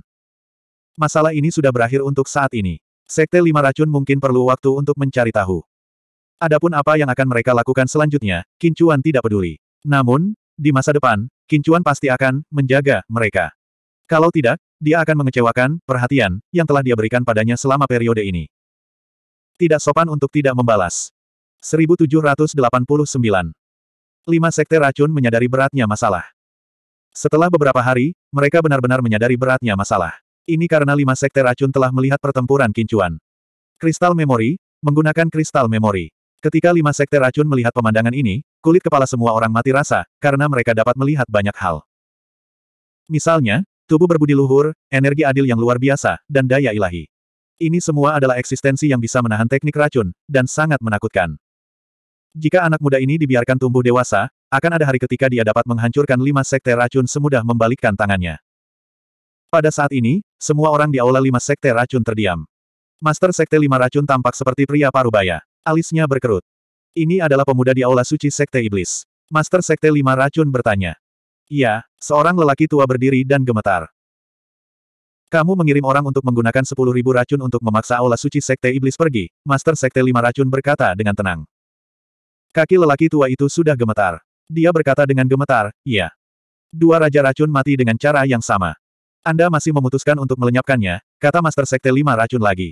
Masalah ini sudah berakhir untuk saat ini. Sekte Lima Racun mungkin perlu waktu untuk mencari tahu. Adapun apa yang akan mereka lakukan selanjutnya, kincuan tidak peduli. Namun, di masa depan, kincuan pasti akan menjaga mereka. Kalau tidak, dia akan mengecewakan perhatian yang telah dia berikan padanya selama periode ini. Tidak sopan untuk tidak membalas. 1789. Lima sekte racun menyadari beratnya masalah. Setelah beberapa hari, mereka benar-benar menyadari beratnya masalah. Ini karena lima sekte racun telah melihat pertempuran kincuan. Kristal memori, menggunakan kristal memori. Ketika lima sekte racun melihat pemandangan ini, kulit kepala semua orang mati rasa, karena mereka dapat melihat banyak hal. Misalnya, tubuh berbudi luhur, energi adil yang luar biasa, dan daya ilahi. Ini semua adalah eksistensi yang bisa menahan teknik racun, dan sangat menakutkan. Jika anak muda ini dibiarkan tumbuh dewasa, akan ada hari ketika dia dapat menghancurkan lima sekte racun semudah membalikkan tangannya. Pada saat ini, semua orang di aula lima sekte racun terdiam. Master sekte lima racun tampak seperti pria parubaya. Alisnya berkerut. Ini adalah pemuda di aula suci sekte iblis. Master sekte lima racun bertanya. Ya, seorang lelaki tua berdiri dan gemetar. Kamu mengirim orang untuk menggunakan sepuluh ribu racun untuk memaksa aula suci Sekte Iblis pergi, Master Sekte Lima Racun berkata dengan tenang. Kaki lelaki tua itu sudah gemetar. Dia berkata dengan gemetar, iya. Dua Raja Racun mati dengan cara yang sama. Anda masih memutuskan untuk melenyapkannya, kata Master Sekte Lima Racun lagi.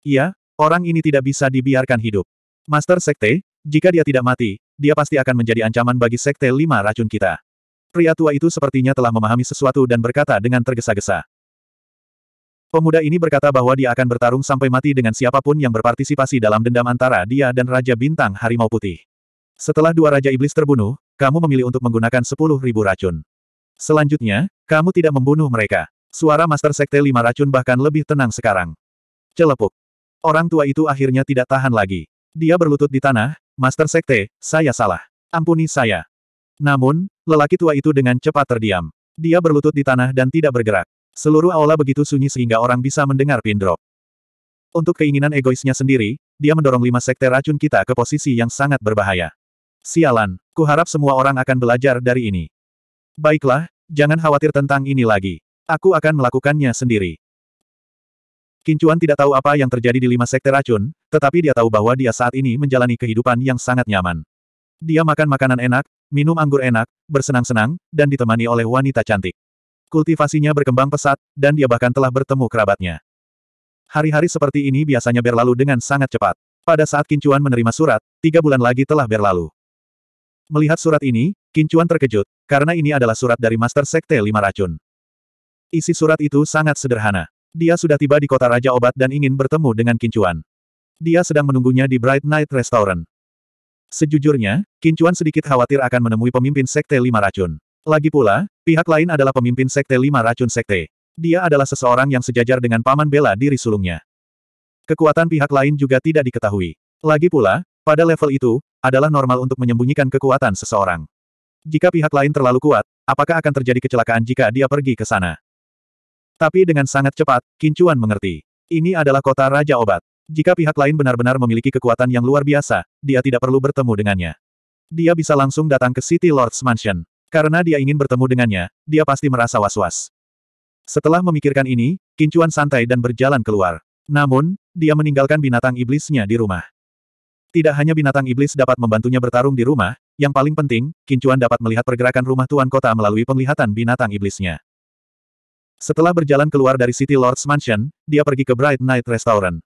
Iya, orang ini tidak bisa dibiarkan hidup. Master Sekte, jika dia tidak mati, dia pasti akan menjadi ancaman bagi Sekte Lima Racun kita. Pria tua itu sepertinya telah memahami sesuatu dan berkata dengan tergesa-gesa. Pemuda ini berkata bahwa dia akan bertarung sampai mati dengan siapapun yang berpartisipasi dalam dendam antara dia dan Raja Bintang Harimau Putih. Setelah dua Raja Iblis terbunuh, kamu memilih untuk menggunakan sepuluh ribu racun. Selanjutnya, kamu tidak membunuh mereka. Suara Master Sekte Lima Racun bahkan lebih tenang sekarang. Celepuk. Orang tua itu akhirnya tidak tahan lagi. Dia berlutut di tanah, Master Sekte, saya salah. Ampuni saya. Namun, lelaki tua itu dengan cepat terdiam. Dia berlutut di tanah dan tidak bergerak. Seluruh aula begitu sunyi sehingga orang bisa mendengar pin drop. Untuk keinginan egoisnya sendiri, dia mendorong lima sekte racun kita ke posisi yang sangat berbahaya. Sialan, kuharap semua orang akan belajar dari ini. Baiklah, jangan khawatir tentang ini lagi. Aku akan melakukannya sendiri. Kincuan tidak tahu apa yang terjadi di lima sekte racun, tetapi dia tahu bahwa dia saat ini menjalani kehidupan yang sangat nyaman. Dia makan makanan enak, minum anggur enak, bersenang-senang, dan ditemani oleh wanita cantik. Kultivasinya berkembang pesat, dan dia bahkan telah bertemu kerabatnya. Hari-hari seperti ini biasanya berlalu dengan sangat cepat. Pada saat Kincuan menerima surat, tiga bulan lagi telah berlalu. Melihat surat ini, Kincuan terkejut, karena ini adalah surat dari Master Sekte Lima Racun. Isi surat itu sangat sederhana. Dia sudah tiba di kota Raja Obat dan ingin bertemu dengan Kincuan. Dia sedang menunggunya di Bright Night Restaurant. Sejujurnya, Kincuan sedikit khawatir akan menemui pemimpin Sekte Lima Racun. Lagi pula, pihak lain adalah pemimpin Sekte Lima Racun Sekte. Dia adalah seseorang yang sejajar dengan paman bela diri sulungnya. Kekuatan pihak lain juga tidak diketahui. Lagi pula, pada level itu, adalah normal untuk menyembunyikan kekuatan seseorang. Jika pihak lain terlalu kuat, apakah akan terjadi kecelakaan jika dia pergi ke sana? Tapi dengan sangat cepat, Kincuan mengerti. Ini adalah kota Raja Obat. Jika pihak lain benar-benar memiliki kekuatan yang luar biasa, dia tidak perlu bertemu dengannya. Dia bisa langsung datang ke City Lord's Mansion. Karena dia ingin bertemu dengannya, dia pasti merasa was-was. Setelah memikirkan ini, Kincuan santai dan berjalan keluar. Namun, dia meninggalkan binatang iblisnya di rumah. Tidak hanya binatang iblis dapat membantunya bertarung di rumah, yang paling penting, Kincuan dapat melihat pergerakan rumah tuan kota melalui penglihatan binatang iblisnya. Setelah berjalan keluar dari City Lord's Mansion, dia pergi ke Bright Night Restaurant.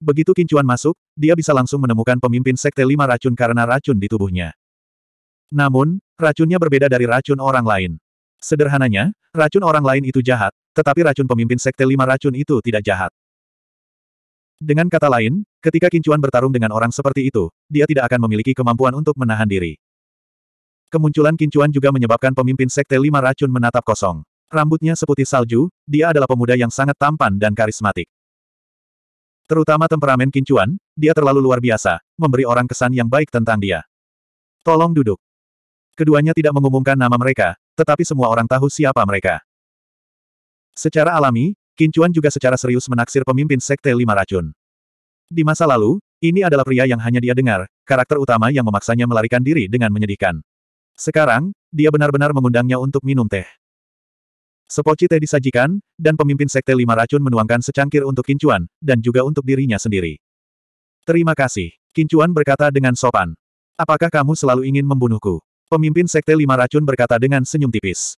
Begitu Kincuan masuk, dia bisa langsung menemukan pemimpin Sekte Lima Racun karena racun di tubuhnya. Namun, racunnya berbeda dari racun orang lain. Sederhananya, racun orang lain itu jahat, tetapi racun pemimpin Sekte Lima Racun itu tidak jahat. Dengan kata lain, ketika Kincuan bertarung dengan orang seperti itu, dia tidak akan memiliki kemampuan untuk menahan diri. Kemunculan Kincuan juga menyebabkan pemimpin Sekte Lima Racun menatap kosong. Rambutnya seputih salju, dia adalah pemuda yang sangat tampan dan karismatik. Terutama temperamen Kincuan, dia terlalu luar biasa, memberi orang kesan yang baik tentang dia. Tolong duduk. Keduanya tidak mengumumkan nama mereka, tetapi semua orang tahu siapa mereka. Secara alami, Kincuan juga secara serius menaksir pemimpin Sekte Lima Racun. Di masa lalu, ini adalah pria yang hanya dia dengar, karakter utama yang memaksanya melarikan diri dengan menyedihkan. Sekarang, dia benar-benar mengundangnya untuk minum teh. Sepoci teh disajikan, dan pemimpin Sekte Lima Racun menuangkan secangkir untuk Kincuan, dan juga untuk dirinya sendiri. Terima kasih, Kincuan berkata dengan sopan. Apakah kamu selalu ingin membunuhku? Pemimpin Sekte Lima Racun berkata dengan senyum tipis.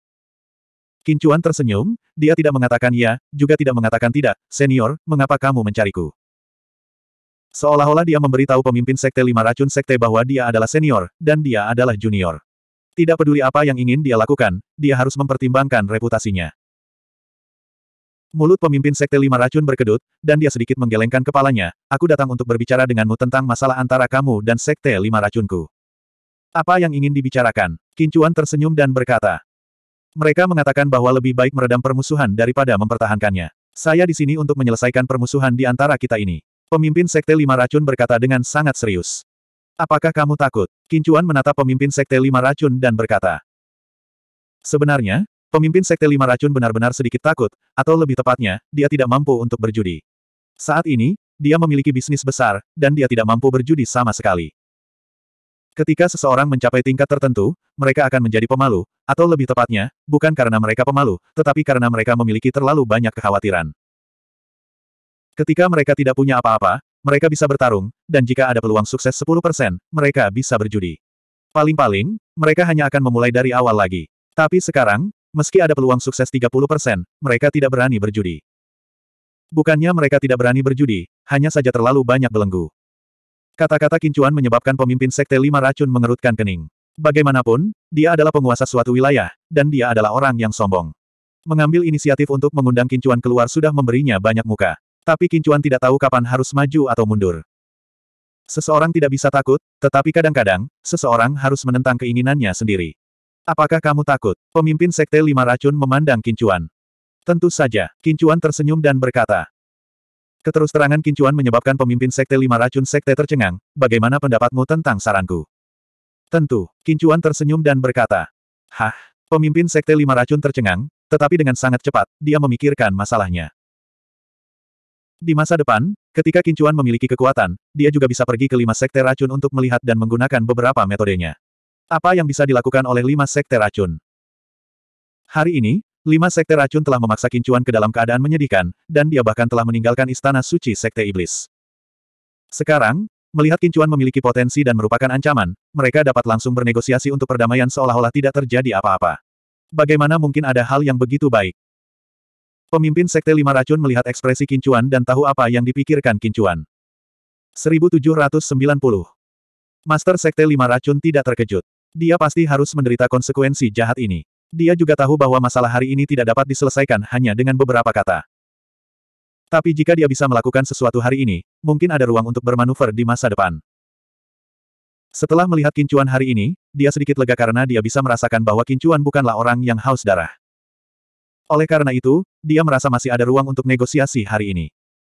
Kincuan tersenyum, dia tidak mengatakan ya, juga tidak mengatakan tidak, senior, mengapa kamu mencariku? Seolah-olah dia memberitahu pemimpin Sekte Lima Racun Sekte bahwa dia adalah senior, dan dia adalah junior. Tidak peduli apa yang ingin dia lakukan, dia harus mempertimbangkan reputasinya. Mulut pemimpin Sekte Lima Racun berkedut, dan dia sedikit menggelengkan kepalanya, aku datang untuk berbicara denganmu tentang masalah antara kamu dan Sekte Lima Racunku. Apa yang ingin dibicarakan? Kincuan tersenyum dan berkata. Mereka mengatakan bahwa lebih baik meredam permusuhan daripada mempertahankannya. Saya di sini untuk menyelesaikan permusuhan di antara kita ini. Pemimpin Sekte Lima Racun berkata dengan sangat serius. Apakah kamu takut? Kincuan menatap pemimpin Sekte Lima Racun dan berkata. Sebenarnya, pemimpin Sekte Lima Racun benar-benar sedikit takut, atau lebih tepatnya, dia tidak mampu untuk berjudi. Saat ini, dia memiliki bisnis besar, dan dia tidak mampu berjudi sama sekali. Ketika seseorang mencapai tingkat tertentu, mereka akan menjadi pemalu, atau lebih tepatnya, bukan karena mereka pemalu, tetapi karena mereka memiliki terlalu banyak kekhawatiran. Ketika mereka tidak punya apa-apa, mereka bisa bertarung, dan jika ada peluang sukses 10%, mereka bisa berjudi. Paling-paling, mereka hanya akan memulai dari awal lagi. Tapi sekarang, meski ada peluang sukses 30%, mereka tidak berani berjudi. Bukannya mereka tidak berani berjudi, hanya saja terlalu banyak belenggu. Kata-kata kincuan menyebabkan pemimpin Sekte Lima Racun mengerutkan kening. Bagaimanapun, dia adalah penguasa suatu wilayah, dan dia adalah orang yang sombong. Mengambil inisiatif untuk mengundang kincuan keluar sudah memberinya banyak muka. Tapi kincuan tidak tahu kapan harus maju atau mundur. Seseorang tidak bisa takut, tetapi kadang-kadang, seseorang harus menentang keinginannya sendiri. Apakah kamu takut? Pemimpin Sekte Lima Racun memandang kincuan. Tentu saja, kincuan tersenyum dan berkata, Keterusterangan Kincuan menyebabkan pemimpin Sekte Lima Racun Sekte tercengang, bagaimana pendapatmu tentang saranku? Tentu, Kincuan tersenyum dan berkata. Hah, pemimpin Sekte Lima Racun tercengang, tetapi dengan sangat cepat, dia memikirkan masalahnya. Di masa depan, ketika Kincuan memiliki kekuatan, dia juga bisa pergi ke lima sekte racun untuk melihat dan menggunakan beberapa metodenya. Apa yang bisa dilakukan oleh lima sekte racun? Hari ini, Lima sekte racun telah memaksa Kincuan ke dalam keadaan menyedihkan, dan dia bahkan telah meninggalkan istana suci sekte iblis. Sekarang, melihat Kincuan memiliki potensi dan merupakan ancaman, mereka dapat langsung bernegosiasi untuk perdamaian seolah-olah tidak terjadi apa-apa. Bagaimana mungkin ada hal yang begitu baik? Pemimpin Sekte Lima Racun melihat ekspresi Kincuan dan tahu apa yang dipikirkan Kincuan. 1790 Master Sekte Lima Racun tidak terkejut. Dia pasti harus menderita konsekuensi jahat ini. Dia juga tahu bahwa masalah hari ini tidak dapat diselesaikan hanya dengan beberapa kata. Tapi jika dia bisa melakukan sesuatu hari ini, mungkin ada ruang untuk bermanuver di masa depan. Setelah melihat kincuan hari ini, dia sedikit lega karena dia bisa merasakan bahwa kincuan bukanlah orang yang haus darah. Oleh karena itu, dia merasa masih ada ruang untuk negosiasi hari ini.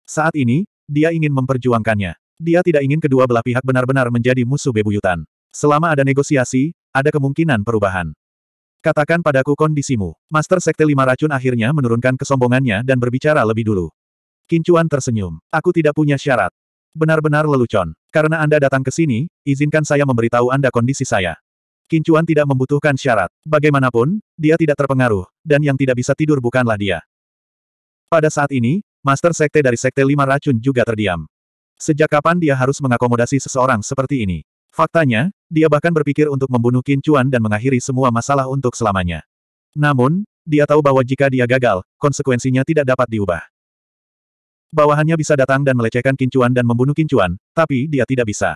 Saat ini, dia ingin memperjuangkannya. Dia tidak ingin kedua belah pihak benar-benar menjadi musuh bebuyutan. Selama ada negosiasi, ada kemungkinan perubahan. Katakan padaku kondisimu. Master Sekte Lima Racun akhirnya menurunkan kesombongannya dan berbicara lebih dulu. Kincuan tersenyum. Aku tidak punya syarat. Benar-benar lelucon. Karena Anda datang ke sini, izinkan saya memberitahu Anda kondisi saya. Kincuan tidak membutuhkan syarat. Bagaimanapun, dia tidak terpengaruh, dan yang tidak bisa tidur bukanlah dia. Pada saat ini, Master Sekte dari Sekte Lima Racun juga terdiam. Sejak kapan dia harus mengakomodasi seseorang seperti ini? Faktanya, dia bahkan berpikir untuk membunuh Qin Chuan dan mengakhiri semua masalah untuk selamanya. Namun, dia tahu bahwa jika dia gagal, konsekuensinya tidak dapat diubah. Bawahannya bisa datang dan melecehkan Qin Chuan dan membunuh Qin Chuan, tapi dia tidak bisa.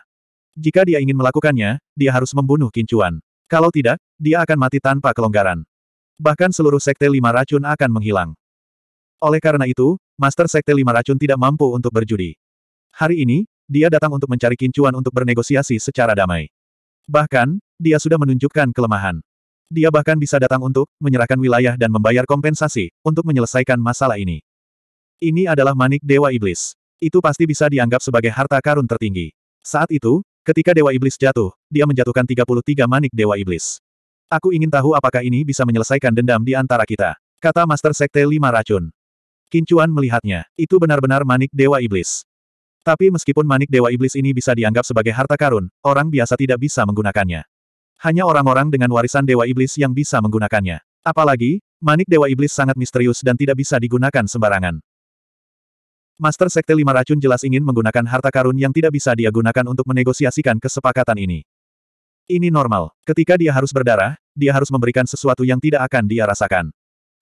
Jika dia ingin melakukannya, dia harus membunuh Qin Chuan. Kalau tidak, dia akan mati tanpa kelonggaran. Bahkan seluruh Sekte Lima Racun akan menghilang. Oleh karena itu, Master Sekte Lima Racun tidak mampu untuk berjudi. Hari ini, dia datang untuk mencari kincuan untuk bernegosiasi secara damai. Bahkan, dia sudah menunjukkan kelemahan. Dia bahkan bisa datang untuk menyerahkan wilayah dan membayar kompensasi untuk menyelesaikan masalah ini. Ini adalah manik Dewa Iblis. Itu pasti bisa dianggap sebagai harta karun tertinggi. Saat itu, ketika Dewa Iblis jatuh, dia menjatuhkan 33 manik Dewa Iblis. Aku ingin tahu apakah ini bisa menyelesaikan dendam di antara kita, kata Master Sekte Lima Racun. Kincuan melihatnya. Itu benar-benar manik Dewa Iblis. Tapi meskipun manik dewa iblis ini bisa dianggap sebagai harta karun, orang biasa tidak bisa menggunakannya. Hanya orang-orang dengan warisan dewa iblis yang bisa menggunakannya. Apalagi, manik dewa iblis sangat misterius dan tidak bisa digunakan sembarangan. Master Sekte Lima Racun jelas ingin menggunakan harta karun yang tidak bisa dia gunakan untuk menegosiasikan kesepakatan ini. Ini normal. Ketika dia harus berdarah, dia harus memberikan sesuatu yang tidak akan dia rasakan.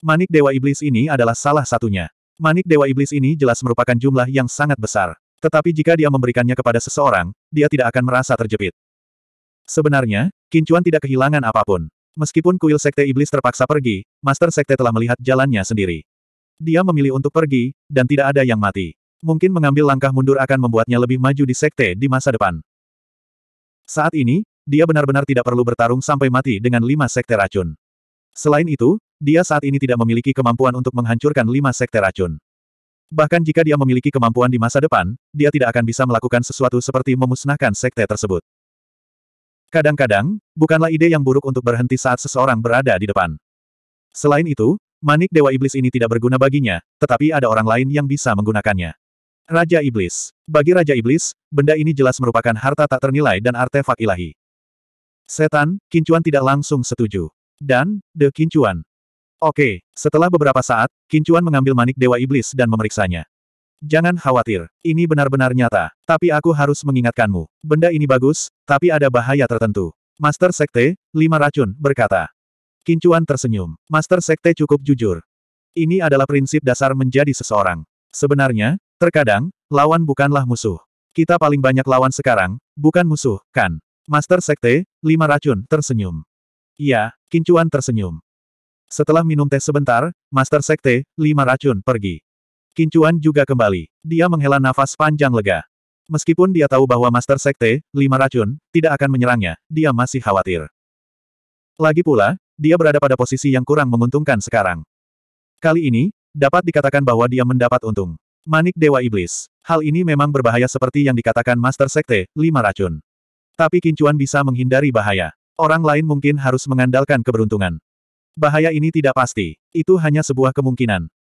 Manik Dewa Iblis ini adalah salah satunya. Manik Dewa Iblis ini jelas merupakan jumlah yang sangat besar. Tetapi jika dia memberikannya kepada seseorang, dia tidak akan merasa terjepit. Sebenarnya, Kincuan tidak kehilangan apapun. Meskipun kuil Sekte Iblis terpaksa pergi, Master Sekte telah melihat jalannya sendiri. Dia memilih untuk pergi, dan tidak ada yang mati. Mungkin mengambil langkah mundur akan membuatnya lebih maju di Sekte di masa depan. Saat ini, dia benar-benar tidak perlu bertarung sampai mati dengan lima Sekte racun. Selain itu, dia saat ini tidak memiliki kemampuan untuk menghancurkan lima Sekte racun. Bahkan jika dia memiliki kemampuan di masa depan, dia tidak akan bisa melakukan sesuatu seperti memusnahkan sekte tersebut. Kadang-kadang, bukanlah ide yang buruk untuk berhenti saat seseorang berada di depan. Selain itu, manik Dewa Iblis ini tidak berguna baginya, tetapi ada orang lain yang bisa menggunakannya. Raja Iblis. Bagi Raja Iblis, benda ini jelas merupakan harta tak ternilai dan artefak ilahi. Setan, Kincuan tidak langsung setuju. Dan, The Kincuan, Oke, setelah beberapa saat, Kincuan mengambil manik Dewa Iblis dan memeriksanya. Jangan khawatir, ini benar-benar nyata, tapi aku harus mengingatkanmu. Benda ini bagus, tapi ada bahaya tertentu. Master Sekte, Lima Racun, berkata. Kincuan tersenyum. Master Sekte cukup jujur. Ini adalah prinsip dasar menjadi seseorang. Sebenarnya, terkadang, lawan bukanlah musuh. Kita paling banyak lawan sekarang, bukan musuh, kan? Master Sekte, Lima Racun, tersenyum. Iya, Kincuan tersenyum. Setelah minum teh sebentar, Master Sekte, lima racun, pergi. Kincuan juga kembali. Dia menghela nafas panjang lega. Meskipun dia tahu bahwa Master Sekte, lima racun, tidak akan menyerangnya, dia masih khawatir. Lagi pula, dia berada pada posisi yang kurang menguntungkan sekarang. Kali ini, dapat dikatakan bahwa dia mendapat untung. Manik Dewa Iblis. Hal ini memang berbahaya seperti yang dikatakan Master Sekte, lima racun. Tapi Kincuan bisa menghindari bahaya. Orang lain mungkin harus mengandalkan keberuntungan. Bahaya ini tidak pasti. Itu hanya sebuah kemungkinan.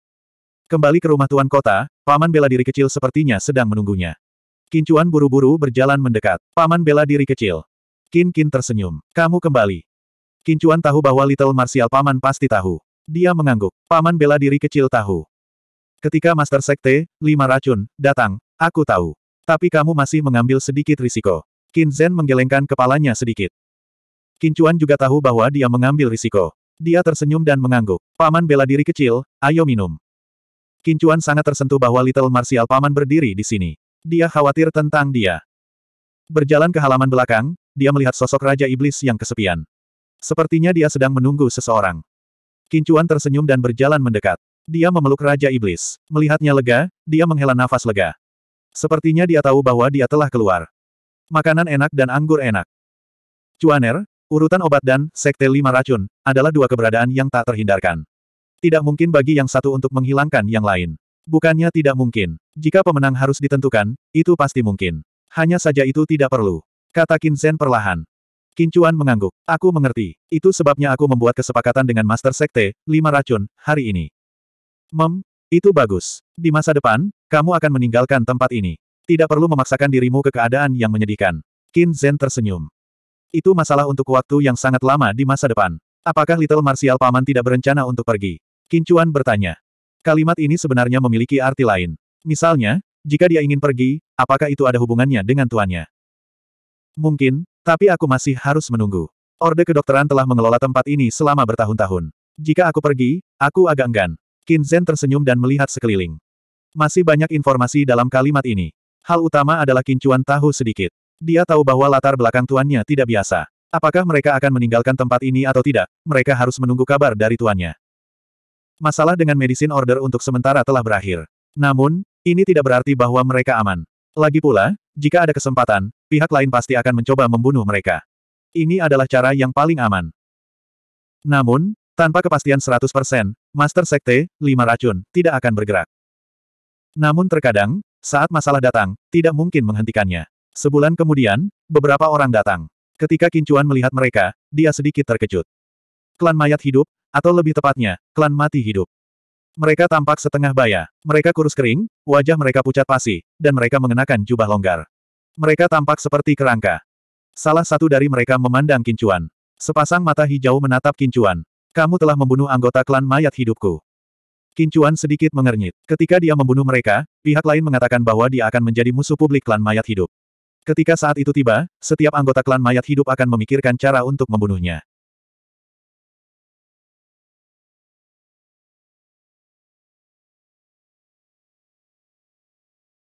Kembali ke rumah tuan kota, paman bela diri kecil sepertinya sedang menunggunya. Kincuan buru-buru berjalan mendekat. Paman bela diri kecil. Kin Kin tersenyum. Kamu kembali. Kincuan tahu bahwa Little Martial Paman pasti tahu. Dia mengangguk. Paman bela diri kecil tahu. Ketika Master Sekte, lima racun, datang, aku tahu. Tapi kamu masih mengambil sedikit risiko. Kin Zen menggelengkan kepalanya sedikit. Kincuan juga tahu bahwa dia mengambil risiko. Dia tersenyum dan mengangguk. Paman bela diri kecil, ayo minum. Kincuan sangat tersentuh bahwa Little Martial Paman berdiri di sini. Dia khawatir tentang dia. Berjalan ke halaman belakang, dia melihat sosok Raja Iblis yang kesepian. Sepertinya dia sedang menunggu seseorang. Kincuan tersenyum dan berjalan mendekat. Dia memeluk Raja Iblis. Melihatnya lega, dia menghela nafas lega. Sepertinya dia tahu bahwa dia telah keluar. Makanan enak dan anggur enak. Cuaner, Urutan obat dan sekte lima racun adalah dua keberadaan yang tak terhindarkan. Tidak mungkin bagi yang satu untuk menghilangkan yang lain. Bukannya tidak mungkin. Jika pemenang harus ditentukan, itu pasti mungkin. Hanya saja itu tidak perlu. Kata Kinsen perlahan. Kincuan mengangguk. Aku mengerti. Itu sebabnya aku membuat kesepakatan dengan Master Sekte, lima racun, hari ini. Mem, itu bagus. Di masa depan, kamu akan meninggalkan tempat ini. Tidak perlu memaksakan dirimu ke keadaan yang menyedihkan. Kinsen tersenyum. Itu masalah untuk waktu yang sangat lama di masa depan. Apakah Little Martial Paman tidak berencana untuk pergi? Kincuan bertanya. Kalimat ini sebenarnya memiliki arti lain. Misalnya, jika dia ingin pergi, apakah itu ada hubungannya dengan tuannya? Mungkin, tapi aku masih harus menunggu. Orde kedokteran telah mengelola tempat ini selama bertahun-tahun. Jika aku pergi, aku agak enggan. Kinzen tersenyum dan melihat sekeliling. Masih banyak informasi dalam kalimat ini. Hal utama adalah kincuan tahu sedikit. Dia tahu bahwa latar belakang tuannya tidak biasa. Apakah mereka akan meninggalkan tempat ini atau tidak, mereka harus menunggu kabar dari tuannya. Masalah dengan medicine order untuk sementara telah berakhir. Namun, ini tidak berarti bahwa mereka aman. Lagi pula, jika ada kesempatan, pihak lain pasti akan mencoba membunuh mereka. Ini adalah cara yang paling aman. Namun, tanpa kepastian 100%, Master Sekte, lima racun, tidak akan bergerak. Namun terkadang, saat masalah datang, tidak mungkin menghentikannya. Sebulan kemudian, beberapa orang datang. Ketika Kincuan melihat mereka, dia sedikit terkejut. Klan mayat hidup, atau lebih tepatnya, klan mati hidup. Mereka tampak setengah baya, mereka kurus kering, wajah mereka pucat pasi, dan mereka mengenakan jubah longgar. Mereka tampak seperti kerangka. Salah satu dari mereka memandang Kincuan. Sepasang mata hijau menatap Kincuan. Kamu telah membunuh anggota klan mayat hidupku. Kincuan sedikit mengernyit. Ketika dia membunuh mereka, pihak lain mengatakan bahwa dia akan menjadi musuh publik klan mayat hidup. Ketika saat itu tiba, setiap anggota klan mayat hidup akan memikirkan cara untuk membunuhnya.